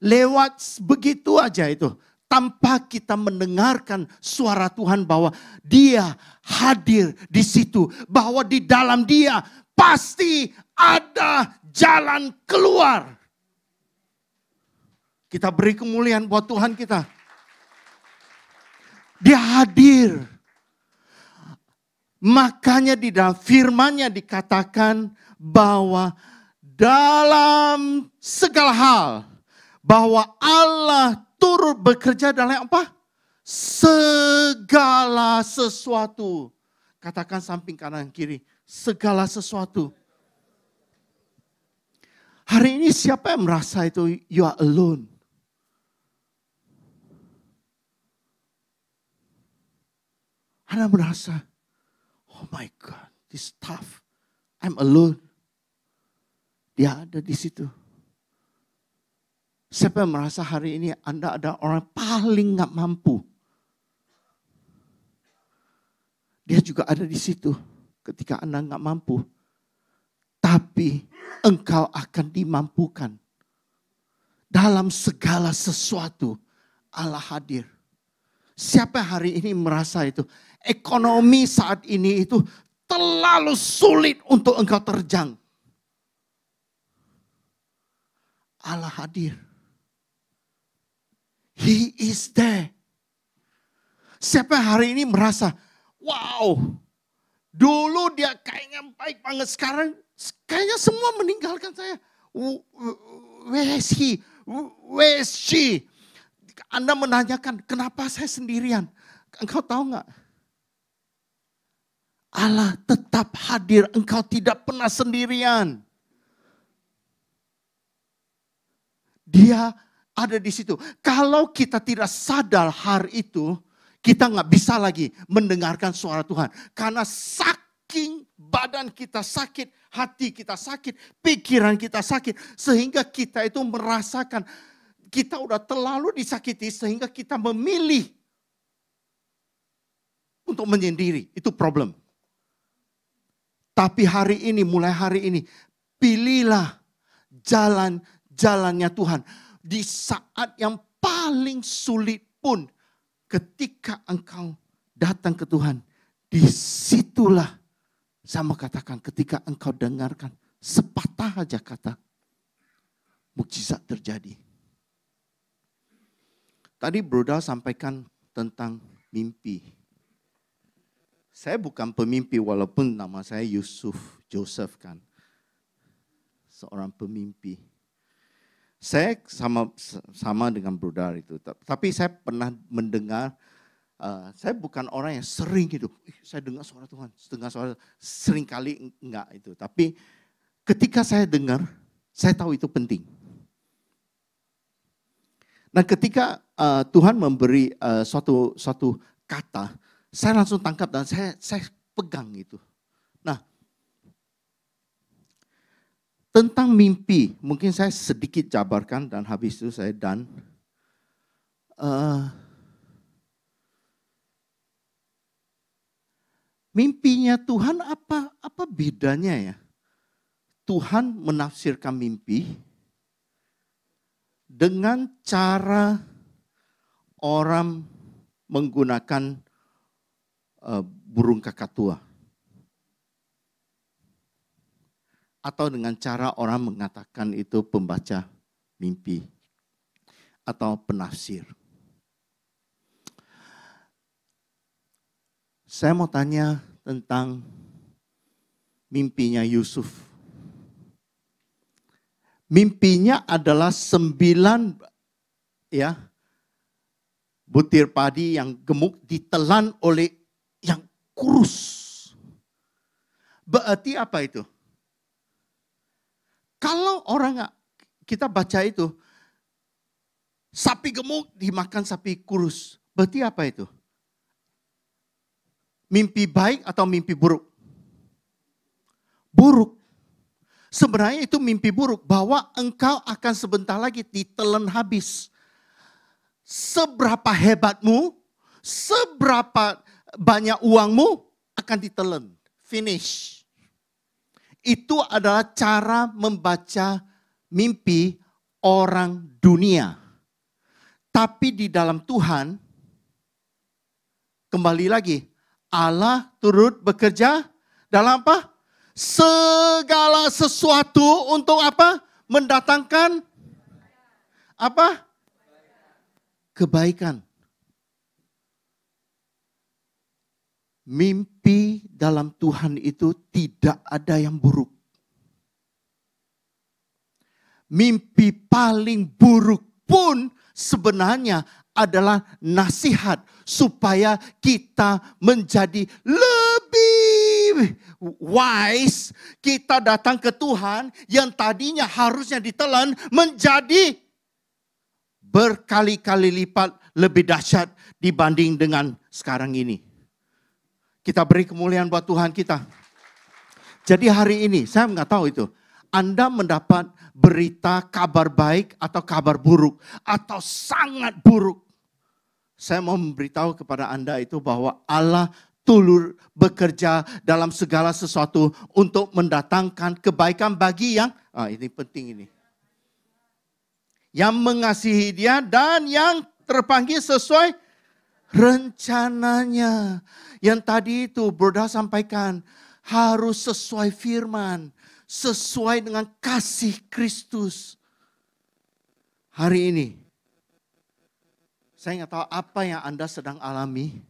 Lewat begitu aja itu. Tanpa kita mendengarkan suara Tuhan bahwa dia hadir di situ. Bahwa di dalam dia pasti ada jalan keluar. Kita beri kemuliaan buat Tuhan kita. Dia hadir. Makanya di dalam firmannya dikatakan bahwa dalam segala hal bahwa Allah turut bekerja dalam apa? Segala sesuatu. Katakan samping kanan kiri, segala sesuatu. Hari ini siapa yang merasa itu you are alone? Anda merasa, oh my God, this tough. I'm alone. Dia ada di situ. Siapa yang merasa hari ini Anda ada orang paling nggak mampu? Dia juga ada di situ ketika Anda nggak mampu. Tapi engkau akan dimampukan. Dalam segala sesuatu Allah hadir. Siapa hari ini merasa itu? ekonomi saat ini itu terlalu sulit untuk engkau terjang. Allah hadir. He is there. Siapa hari ini merasa, wow, dulu dia kayaknya baik banget, sekarang kayaknya semua meninggalkan saya. Where is he? Where is she? Anda menanyakan, kenapa saya sendirian? Engkau tahu nggak? Allah tetap hadir, engkau tidak pernah sendirian. Dia ada di situ. Kalau kita tidak sadar hari itu, kita nggak bisa lagi mendengarkan suara Tuhan. Karena saking badan kita sakit, hati kita sakit, pikiran kita sakit. Sehingga kita itu merasakan kita udah terlalu disakiti sehingga kita memilih untuk menyendiri. Itu problem. Tapi hari ini, mulai hari ini, pilihlah jalan-jalannya Tuhan. Di saat yang paling sulit pun, ketika engkau datang ke Tuhan, disitulah sama katakan ketika engkau dengarkan sepatah aja kata, mukjizat terjadi. Tadi Broda sampaikan tentang mimpi. Saya bukan pemimpi walaupun nama saya Yusuf, Joseph kan. Seorang pemimpi. Saya sama sama dengan Bruder itu, tapi saya pernah mendengar Uh, saya bukan orang yang sering gitu, saya dengar suara Tuhan, dengar suara sering kali enggak itu. Tapi ketika saya dengar, saya tahu itu penting. Nah, ketika uh, Tuhan memberi uh, suatu suatu kata, saya langsung tangkap dan saya, saya pegang itu. Nah, tentang mimpi, mungkin saya sedikit jabarkan dan habis itu saya dan uh, eh, mimpinya Tuhan apa apa bedanya ya? Tuhan menafsirkan mimpi dengan cara orang menggunakan Eh, burung kakatua. Atau dengan cara orang mengatakan itu pembaca mimpi atau penafsir. Saya mau tanya tentang mimpinya Yusuf. Mimpinya adalah sembilan ya butir padi yang gemuk ditelan oleh kurus. Berarti apa itu? Kalau orang kita baca itu, sapi gemuk dimakan sapi kurus. Berarti apa itu? Mimpi baik atau mimpi buruk? Buruk. Sebenarnya itu mimpi buruk bahwa engkau akan sebentar lagi ditelan habis. Seberapa hebatmu, seberapa banyak uangmu akan ditelan. Finish. Itu adalah cara membaca mimpi orang dunia. Tapi di dalam Tuhan, kembali lagi, Allah turut bekerja dalam apa? Segala sesuatu untuk apa? Mendatangkan apa? Kebaikan. mimpi dalam Tuhan itu tidak ada yang buruk. Mimpi paling buruk pun sebenarnya adalah nasihat supaya kita menjadi lebih wise. Kita datang ke Tuhan yang tadinya harusnya ditelan menjadi berkali-kali lipat lebih dahsyat dibanding dengan sekarang ini. Kita beri kemuliaan buat Tuhan kita. Jadi hari ini saya nggak tahu itu. Anda mendapat berita kabar baik atau kabar buruk atau sangat buruk. Saya mau memberitahu kepada Anda itu bahwa Allah tulur bekerja dalam segala sesuatu untuk mendatangkan kebaikan bagi yang ah ini penting ini. Yang mengasihi dia dan yang terpanggil sesuai rencananya yang tadi itu Berda sampaikan harus sesuai firman, sesuai dengan kasih Kristus. Hari ini, saya nggak tahu apa yang Anda sedang alami,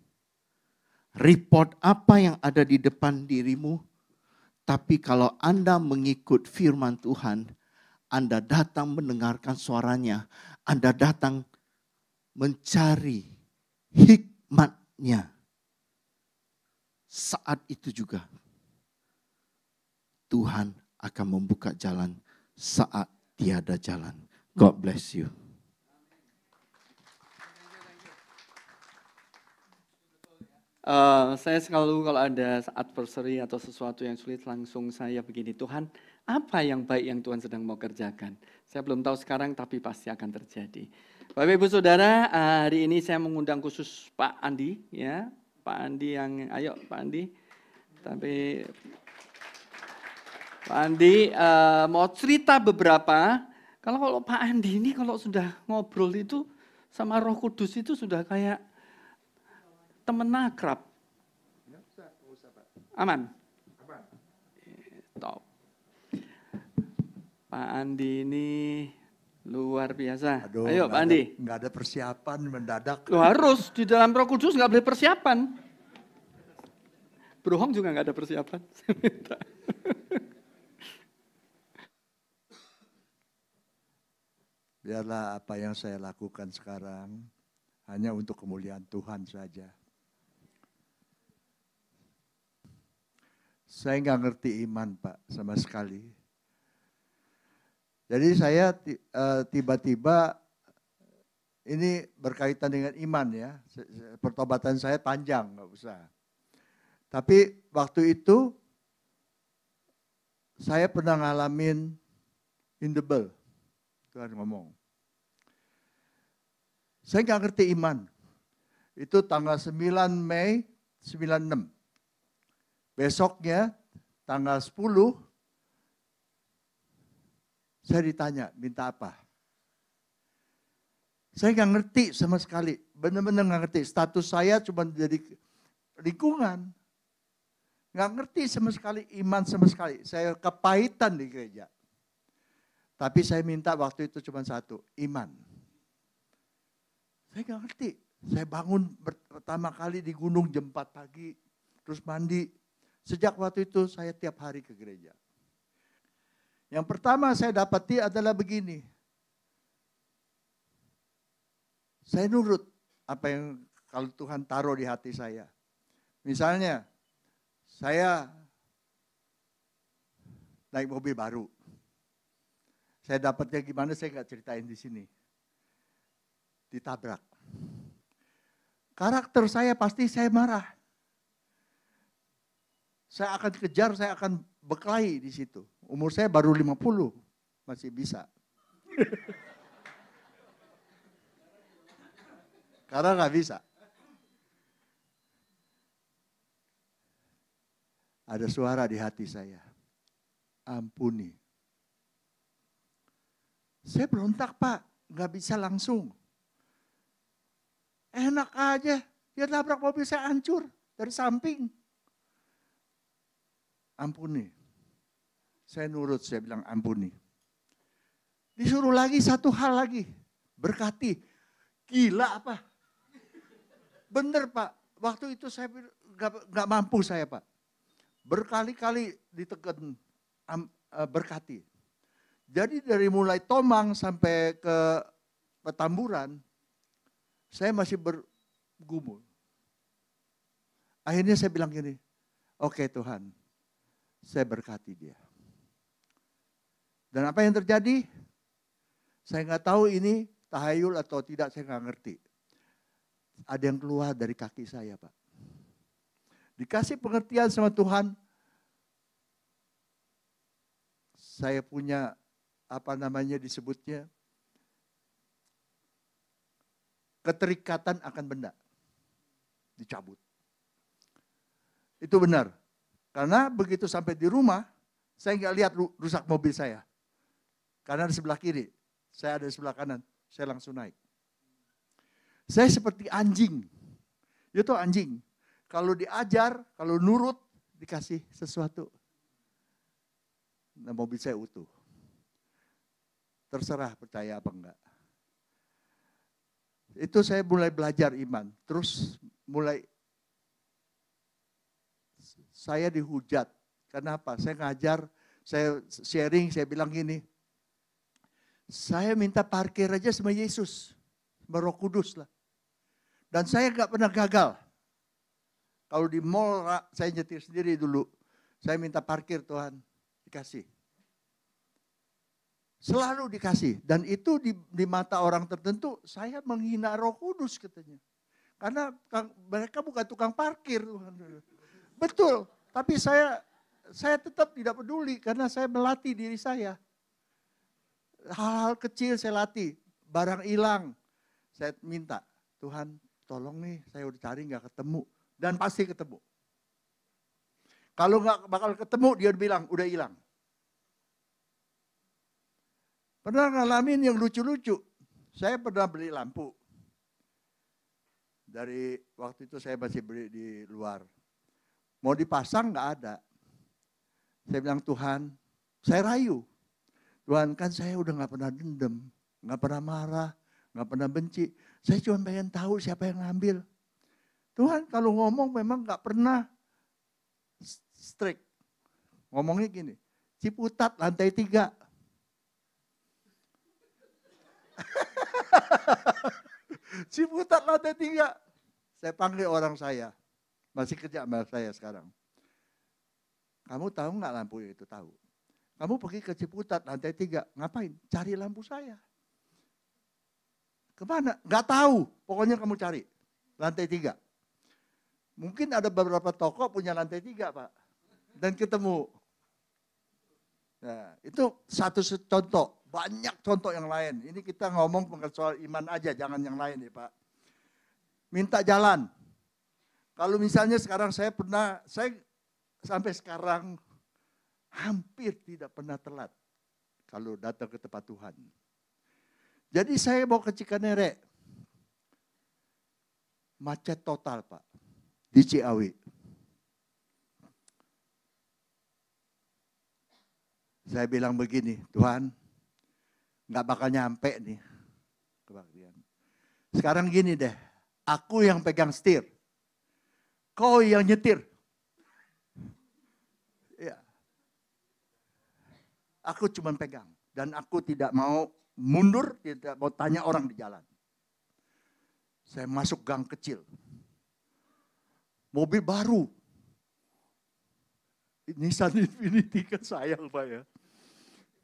report apa yang ada di depan dirimu, tapi kalau Anda mengikut firman Tuhan, Anda datang mendengarkan suaranya, Anda datang mencari hikmatnya saat itu juga Tuhan akan membuka jalan saat tiada jalan. God bless you. Uh, saya selalu kalau ada saat adversary atau sesuatu yang sulit langsung saya begini, Tuhan apa yang baik yang Tuhan sedang mau kerjakan? Saya belum tahu sekarang tapi pasti akan terjadi. Bapak Ibu Saudara, eh, hari ini saya mengundang khusus Pak Andi ya, Pak Andi yang ayo Pak Andi. Tapi Pak Andi uh, mau cerita beberapa. Kalau kalau Pak Andi ini kalau sudah ngobrol itu sama Roh Kudus itu sudah kayak temen akrab. Aman. Aman. Top. Pak Andi ini Luar biasa. Aduh, Ayo Pak Andi. Nggak ada persiapan mendadak. Loh, harus, di dalam roh kudus nggak boleh persiapan. Berbohong juga nggak ada persiapan. Biarlah apa yang saya lakukan sekarang hanya untuk kemuliaan Tuhan saja. Saya nggak ngerti iman Pak sama sekali. Jadi saya eh, tiba-tiba ini berkaitan dengan iman ya. Pertobatan saya panjang, nggak usah. Tapi waktu itu saya pernah ngalamin indebel. Tuhan ngomong. Saya nggak ngerti iman. Itu tanggal 9 Mei 96. Besoknya tanggal 10 saya ditanya, minta apa? Saya nggak ngerti sama sekali. Benar-benar nggak ngerti. Status saya cuma jadi lingkungan. Nggak ngerti sama sekali, iman sama sekali. Saya kepahitan di gereja. Tapi saya minta waktu itu cuma satu, iman. Saya nggak ngerti. Saya bangun pertama kali di gunung jam 4 pagi, terus mandi. Sejak waktu itu saya tiap hari ke gereja. Yang pertama saya dapati adalah begini. Saya nurut apa yang kalau Tuhan taruh di hati saya. Misalnya, saya naik mobil baru. Saya dapatnya gimana saya nggak ceritain di sini. Ditabrak. Karakter saya pasti saya marah. Saya akan kejar, saya akan beklai di situ. Umur saya baru 50, masih bisa. Karena gak bisa. Ada suara di hati saya. Ampuni. Saya berontak pak, gak bisa langsung. Enak aja, dia tabrak mobil saya hancur dari samping. Ampuni. Saya nurut, saya bilang ampuni. Disuruh lagi satu hal lagi, berkati. Gila apa? Bener Pak, waktu itu saya gak, gak mampu saya Pak. Berkali-kali diteken uh, eh, berkati. Jadi dari mulai Tomang sampai ke Petamburan, saya masih bergumul. Akhirnya saya bilang gini, oke okay, Tuhan, saya berkati dia. Dan apa yang terjadi? Saya nggak tahu ini tahayul atau tidak, saya nggak ngerti. Ada yang keluar dari kaki saya, Pak. Dikasih pengertian sama Tuhan, saya punya apa namanya disebutnya keterikatan akan benda dicabut. Itu benar. Karena begitu sampai di rumah, saya nggak lihat rusak mobil saya. Karena ada sebelah kiri, saya ada di sebelah kanan, saya langsung naik. Saya seperti anjing. Itu ya anjing. Kalau diajar, kalau nurut, dikasih sesuatu. Nah, mobil saya utuh. Terserah percaya apa enggak. Itu saya mulai belajar iman. Terus mulai saya dihujat. Kenapa? Saya ngajar, saya sharing, saya bilang gini, saya minta parkir aja sama Yesus. Sama roh kudus lah. Dan saya gak pernah gagal. Kalau di mall saya nyetir sendiri dulu. Saya minta parkir Tuhan. Dikasih. Selalu dikasih. Dan itu di, di mata orang tertentu saya menghina roh kudus katanya. Karena mereka bukan tukang parkir. Betul. Tapi saya saya tetap tidak peduli karena saya melatih diri saya hal-hal kecil saya latih, barang hilang. Saya minta, Tuhan tolong nih saya udah cari nggak ketemu. Dan pasti ketemu. Kalau nggak bakal ketemu dia bilang udah hilang. Pernah ngalamin yang lucu-lucu. Saya pernah beli lampu. Dari waktu itu saya masih beli di luar. Mau dipasang nggak ada. Saya bilang Tuhan, saya rayu. Tuhan kan saya udah nggak pernah dendam, nggak pernah marah, nggak pernah benci. Saya cuma pengen tahu siapa yang ngambil. Tuhan kalau ngomong memang nggak pernah strict. Ngomongnya gini, Ciputat lantai tiga. Ciputat lantai tiga. Saya panggil orang saya, masih kerja sama saya sekarang. Kamu tahu nggak lampu itu? Tahu. Kamu pergi ke Ciputat, lantai tiga. Ngapain? Cari lampu saya. Kemana? Gak tahu. Pokoknya kamu cari. Lantai tiga. Mungkin ada beberapa toko punya lantai tiga, Pak. Dan ketemu. Nah, itu satu contoh. Banyak contoh yang lain. Ini kita ngomong soal iman aja, jangan yang lain ya Pak. Minta jalan. Kalau misalnya sekarang saya pernah, saya sampai sekarang hampir tidak pernah telat kalau datang ke tempat Tuhan. Jadi saya mau ke Cikanere. Macet total Pak di Ciawi. Saya bilang begini, Tuhan nggak bakal nyampe nih kebaktian. Sekarang gini deh, aku yang pegang setir, kau yang nyetir. Aku cuma pegang dan aku tidak mau mundur, tidak mau tanya orang di jalan. Saya masuk gang kecil. Mobil baru. Nissan Infiniti kan sayang Pak ya.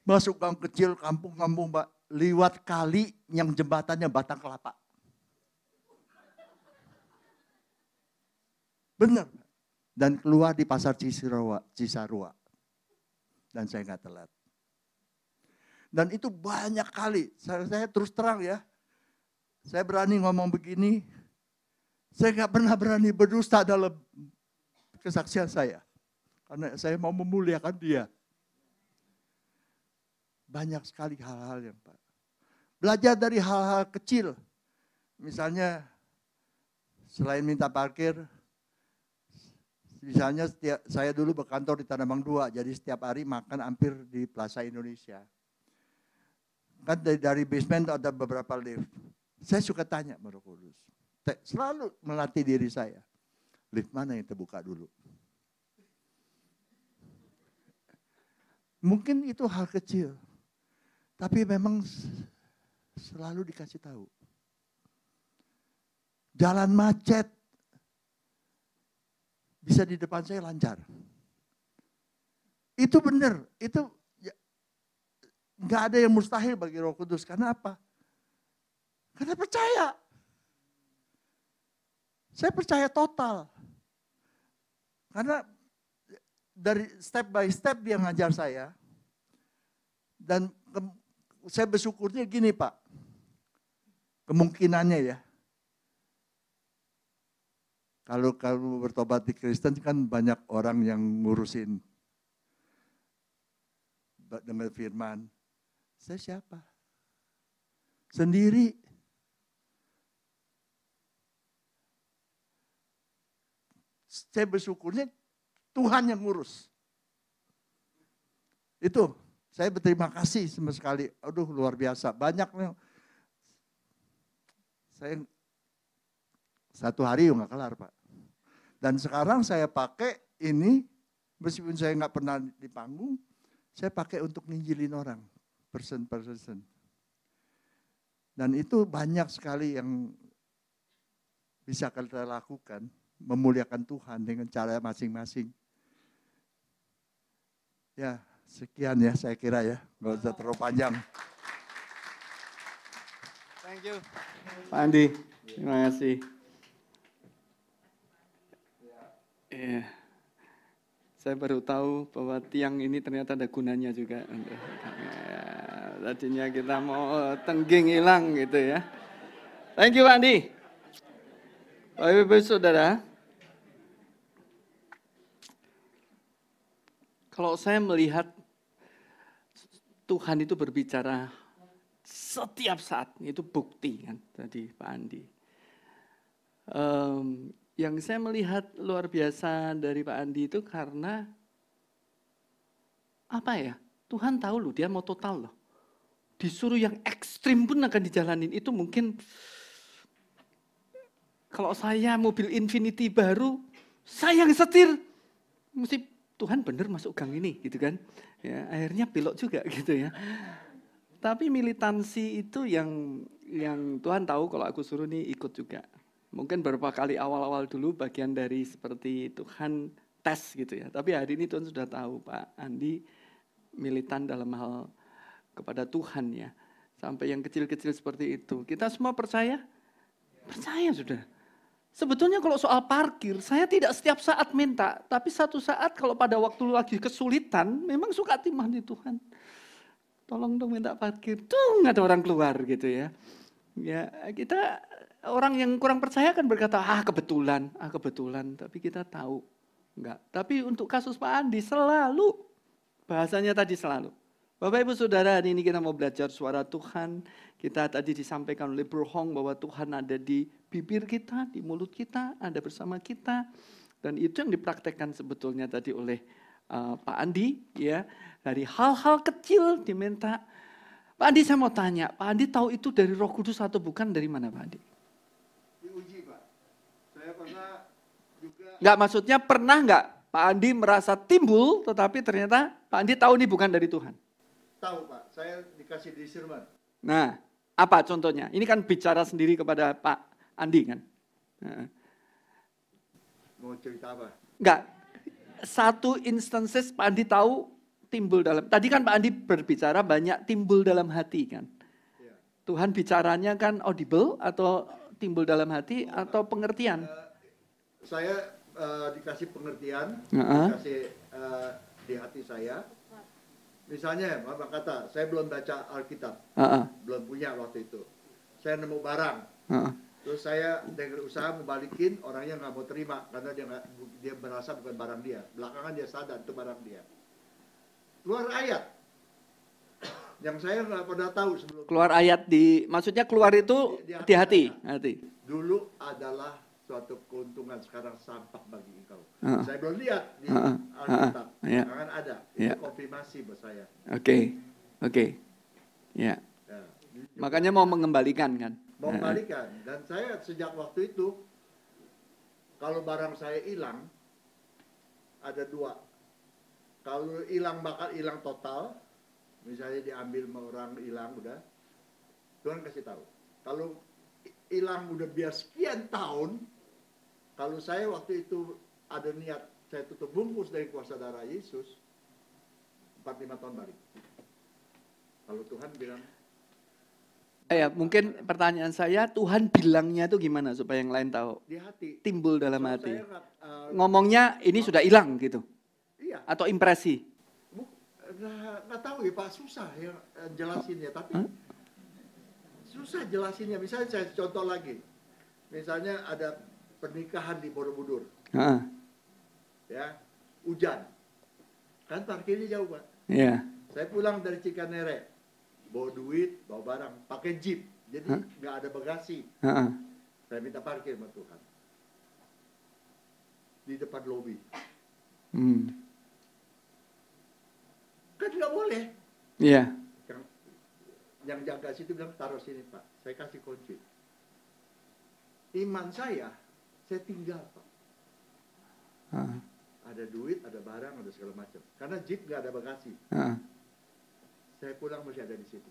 Masuk gang kecil, kampung-kampung Pak. Lewat kali yang jembatannya batang kelapa. Benar. Dan keluar di pasar Cisarua. Cisarua. Dan saya nggak telat. Dan itu banyak kali. Saya, saya terus terang ya. Saya berani ngomong begini. Saya gak pernah berani berdusta dalam kesaksian saya. Karena saya mau memuliakan dia. Banyak sekali hal-hal yang Pak. Belajar dari hal-hal kecil. Misalnya selain minta parkir, misalnya setiap, saya dulu berkantor di Tanah Bang 2, jadi setiap hari makan hampir di Plaza Indonesia kan dari, dari basement ada beberapa lift. Saya suka tanya Roh Kudus. Selalu melatih diri saya. Lift mana yang terbuka dulu? Mungkin itu hal kecil. Tapi memang selalu dikasih tahu. Jalan macet. Bisa di depan saya lancar. Itu benar. Itu Nggak ada yang mustahil bagi roh kudus. Karena apa? Karena percaya. Saya percaya total. Karena dari step by step dia ngajar saya. Dan ke, saya bersyukurnya gini Pak. Kemungkinannya ya. Kalau kamu bertobat di Kristen kan banyak orang yang ngurusin dengan firman saya siapa? Sendiri. Saya bersyukurnya Tuhan yang ngurus. Itu saya berterima kasih sama sekali. Aduh luar biasa. Banyak saya satu hari nggak kelar pak. Dan sekarang saya pakai ini meskipun saya nggak pernah di panggung, saya pakai untuk nginjilin orang person per person. Dan itu banyak sekali yang bisa kita lakukan, memuliakan Tuhan dengan cara masing-masing. Ya, sekian ya saya kira ya, nggak usah terlalu panjang. Thank you. Pak Andi, terima kasih. Yeah. Saya baru tahu bahwa tiang ini ternyata ada gunanya juga Yeah tadinya kita mau tengging hilang gitu ya. Thank you Andi. Bapak Ibu Saudara, kalau saya melihat Tuhan itu berbicara setiap saat, itu bukti kan tadi Pak Andi. Um, yang saya melihat luar biasa dari Pak Andi itu karena apa ya? Tuhan tahu loh, dia mau total loh disuruh yang ekstrim pun akan dijalanin. Itu mungkin kalau saya mobil Infinity baru, saya yang setir. Mesti Tuhan bener masuk gang ini gitu kan. Ya, akhirnya belok juga gitu ya. Tapi militansi itu yang yang Tuhan tahu kalau aku suruh nih ikut juga. Mungkin beberapa kali awal-awal dulu bagian dari seperti Tuhan tes gitu ya. Tapi hari ini Tuhan sudah tahu Pak Andi militan dalam hal kepada Tuhan ya Sampai yang kecil-kecil seperti itu. Kita semua percaya? Percaya sudah. Sebetulnya kalau soal parkir, saya tidak setiap saat minta. Tapi satu saat kalau pada waktu lagi kesulitan, memang suka timah di Tuhan. Tolong dong minta parkir. Tuh ada orang keluar gitu ya. Ya kita orang yang kurang percaya kan berkata, ah kebetulan, ah kebetulan. Tapi kita tahu Enggak. Tapi untuk kasus Pak Andi selalu bahasanya tadi selalu. Bapak Ibu Saudara, hari ini kita mau belajar suara Tuhan. Kita tadi disampaikan oleh Bro Hong bahwa Tuhan ada di bibir kita, di mulut kita, ada bersama kita. Dan itu yang dipraktekkan sebetulnya tadi oleh uh, Pak Andi ya. Dari hal-hal kecil diminta. Pak Andi saya mau tanya, Pak Andi tahu itu dari Roh Kudus atau bukan dari mana Pak Andi? Diuji Pak. Saya pernah juga... Enggak maksudnya pernah enggak Pak Andi merasa timbul tetapi ternyata Pak Andi tahu ini bukan dari Tuhan. Tahu Pak, saya dikasih di Sirman. Nah, apa contohnya? Ini kan bicara sendiri kepada Pak Andi kan. Mau cerita apa? Enggak. Satu instances Pak Andi tahu timbul dalam. Tadi kan Pak Andi berbicara banyak timbul dalam hati kan. Ya. Tuhan bicaranya kan audible atau timbul dalam hati oh, atau pengertian? Eh, saya uh, dikasih pengertian, uh -huh. dikasih uh, di hati saya Misalnya, Bapak kata, saya belum baca Alkitab, uh -uh. belum punya waktu itu. Saya nemu barang, uh -uh. terus saya dengar usaha membalikin orangnya nggak mau terima karena dia gak, dia merasa bukan barang dia. Belakangan dia sadar itu barang dia. Keluar ayat yang saya nggak pernah tahu sebelum keluar ayat di maksudnya keluar itu di, di hati, hati. hati. Dulu adalah suatu keuntungan sekarang sampah bagi engkau. Uh, saya belum lihat di uh, uh, Alkitab, uh, uh, yeah. akan ada. Yeah. konfirmasi buat saya. Oke, okay. oke, okay. Iya. ya. Makanya mau mengembalikan kan? Mau mengembalikan. Dan saya sejak waktu itu, kalau barang saya hilang, ada dua. Kalau hilang bakal hilang total, misalnya diambil orang hilang udah, Tuhan kasih tahu. Kalau hilang udah biar sekian tahun, kalau saya waktu itu ada niat saya tutup bungkus dari kuasa darah Yesus, 45 tahun balik. Kalau Tuhan bilang, eh, Ya, mungkin pertanyaan saya Tuhan bilangnya itu gimana supaya yang lain tahu? Di hati. Timbul dalam so, hati. Saya, uh, Ngomongnya ini uh, sudah hilang gitu. Iya. Atau impresi. Nggak tahu ya Pak, susah ya eh, jelasinnya. Tapi huh? susah jelasinnya. Misalnya saya contoh lagi. Misalnya ada pernikahan di Borobudur. Uh Ya, hujan. Kan parkirnya jauh, Pak. Iya. Saya pulang dari Cikanere, bawa duit, bawa barang, pakai jeep. Jadi nggak ada bagasi. Uh Saya minta parkir sama Tuhan. Di depan lobi. Hmm. Kan nggak boleh. Iya. Yang, yang jaga situ bilang, taruh sini Pak. Saya kasih kunci. Iman saya saya tinggal pak uh. ada duit ada barang ada segala macam karena jeep nggak ada bagasi uh. saya pulang masih ada di situ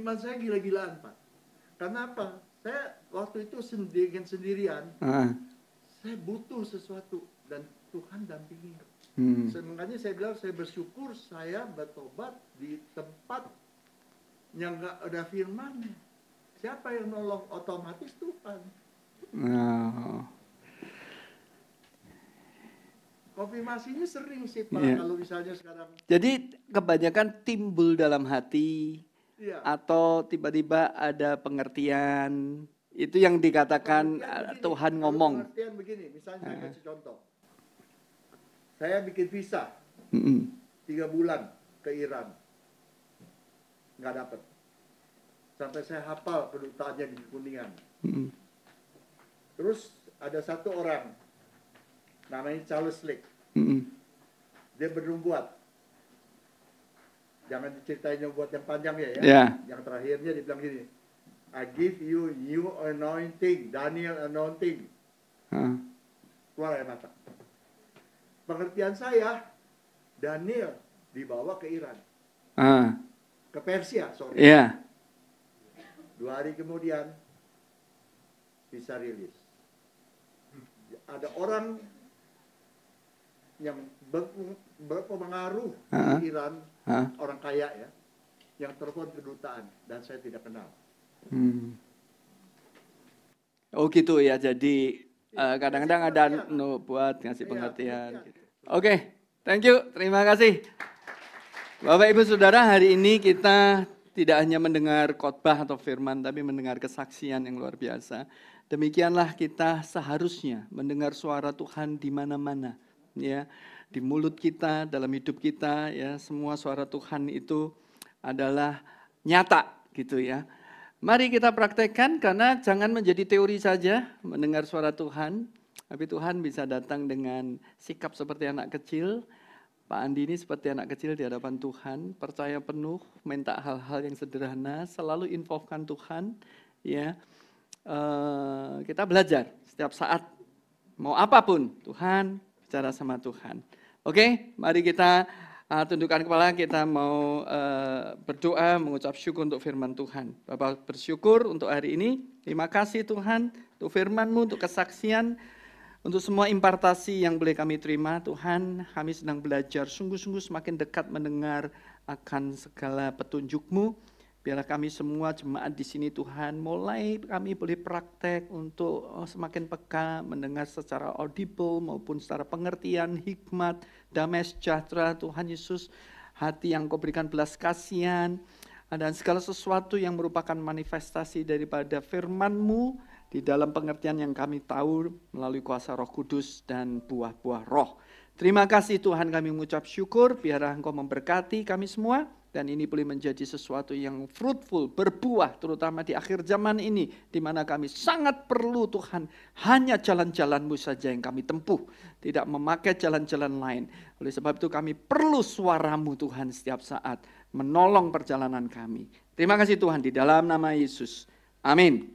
iman saya gila-gilaan pak karena apa saya waktu itu sendirian sendirian uh. saya butuh sesuatu dan Tuhan dampingi hmm. makanya saya bilang saya bersyukur saya bertobat di tempat yang nggak ada firmannya Siapa yang nolong? Otomatis Tuhan. Nah. Konfirmasinya sering sih Pak yeah. kalau misalnya sekarang. Jadi kebanyakan timbul dalam hati yeah. atau tiba-tiba ada pengertian itu yang dikatakan ah, begini, Tuhan ngomong. Pengertian begini, misalnya saya eh. kasih contoh. Saya bikin visa mm -hmm. tiga bulan ke Iran, nggak dapet sampai saya hafal pendutaannya di Kuningan. Mm. Terus ada satu orang namanya Charles Lake. Mm. Dia bernubuat. Jangan diceritain buat yang panjang ya, ya. Yeah. Yang terakhirnya dibilang gini. I give you new anointing, Daniel anointing. Huh? Keluar air mata. Pengertian saya, Daniel dibawa ke Iran. Uh. Ke Persia, sorry. Yeah Dua hari kemudian bisa rilis. Ada orang yang berpengaruh uh-huh. di Iran, uh-huh. orang kaya ya, yang telepon kedutaan dan saya tidak kenal. Hmm. Oh gitu ya, jadi kadang iya. eh, kadang-kadang ada iya. buat ngasih iya, pengertian. Oke, okay, thank you, terima kasih. Bapak Ibu Saudara, hari ini kita tidak hanya mendengar khotbah atau firman, tapi mendengar kesaksian yang luar biasa. Demikianlah kita seharusnya mendengar suara Tuhan di mana-mana, ya, di mulut kita, dalam hidup kita, ya, semua suara Tuhan itu adalah nyata, gitu ya. Mari kita praktekkan karena jangan menjadi teori saja mendengar suara Tuhan, tapi Tuhan bisa datang dengan sikap seperti anak kecil, Pak Andi ini seperti anak kecil di hadapan Tuhan, percaya penuh, minta hal-hal yang sederhana, selalu infokan Tuhan, ya. e, kita belajar setiap saat mau apapun Tuhan bicara sama Tuhan. Oke, mari kita uh, tundukkan kepala kita mau uh, berdoa mengucap syukur untuk firman Tuhan. Bapak bersyukur untuk hari ini. Terima kasih Tuhan untuk firman-Mu untuk kesaksian untuk semua impartasi yang boleh kami terima, Tuhan, kami sedang belajar sungguh-sungguh semakin dekat mendengar akan segala petunjukmu. mu Biarlah kami semua jemaat di sini Tuhan, mulai kami boleh praktek untuk eh, semakin peka mendengar secara audible maupun secara pengertian, hikmat, damai sejahtera Tuhan Yesus, hati yang kau berikan belas kasihan, dan segala sesuatu yang merupakan manifestasi daripada firman-Mu, di dalam pengertian yang kami tahu melalui kuasa Roh Kudus dan buah-buah Roh. Terima kasih Tuhan kami mengucap syukur biarlah Engkau memberkati kami semua dan ini boleh menjadi sesuatu yang fruitful, berbuah terutama di akhir zaman ini di mana kami sangat perlu Tuhan hanya jalan-jalanmu saja yang kami tempuh, tidak memakai jalan-jalan lain. Oleh sebab itu kami perlu suaramu Tuhan setiap saat menolong perjalanan kami. Terima kasih Tuhan di dalam nama Yesus. Amin.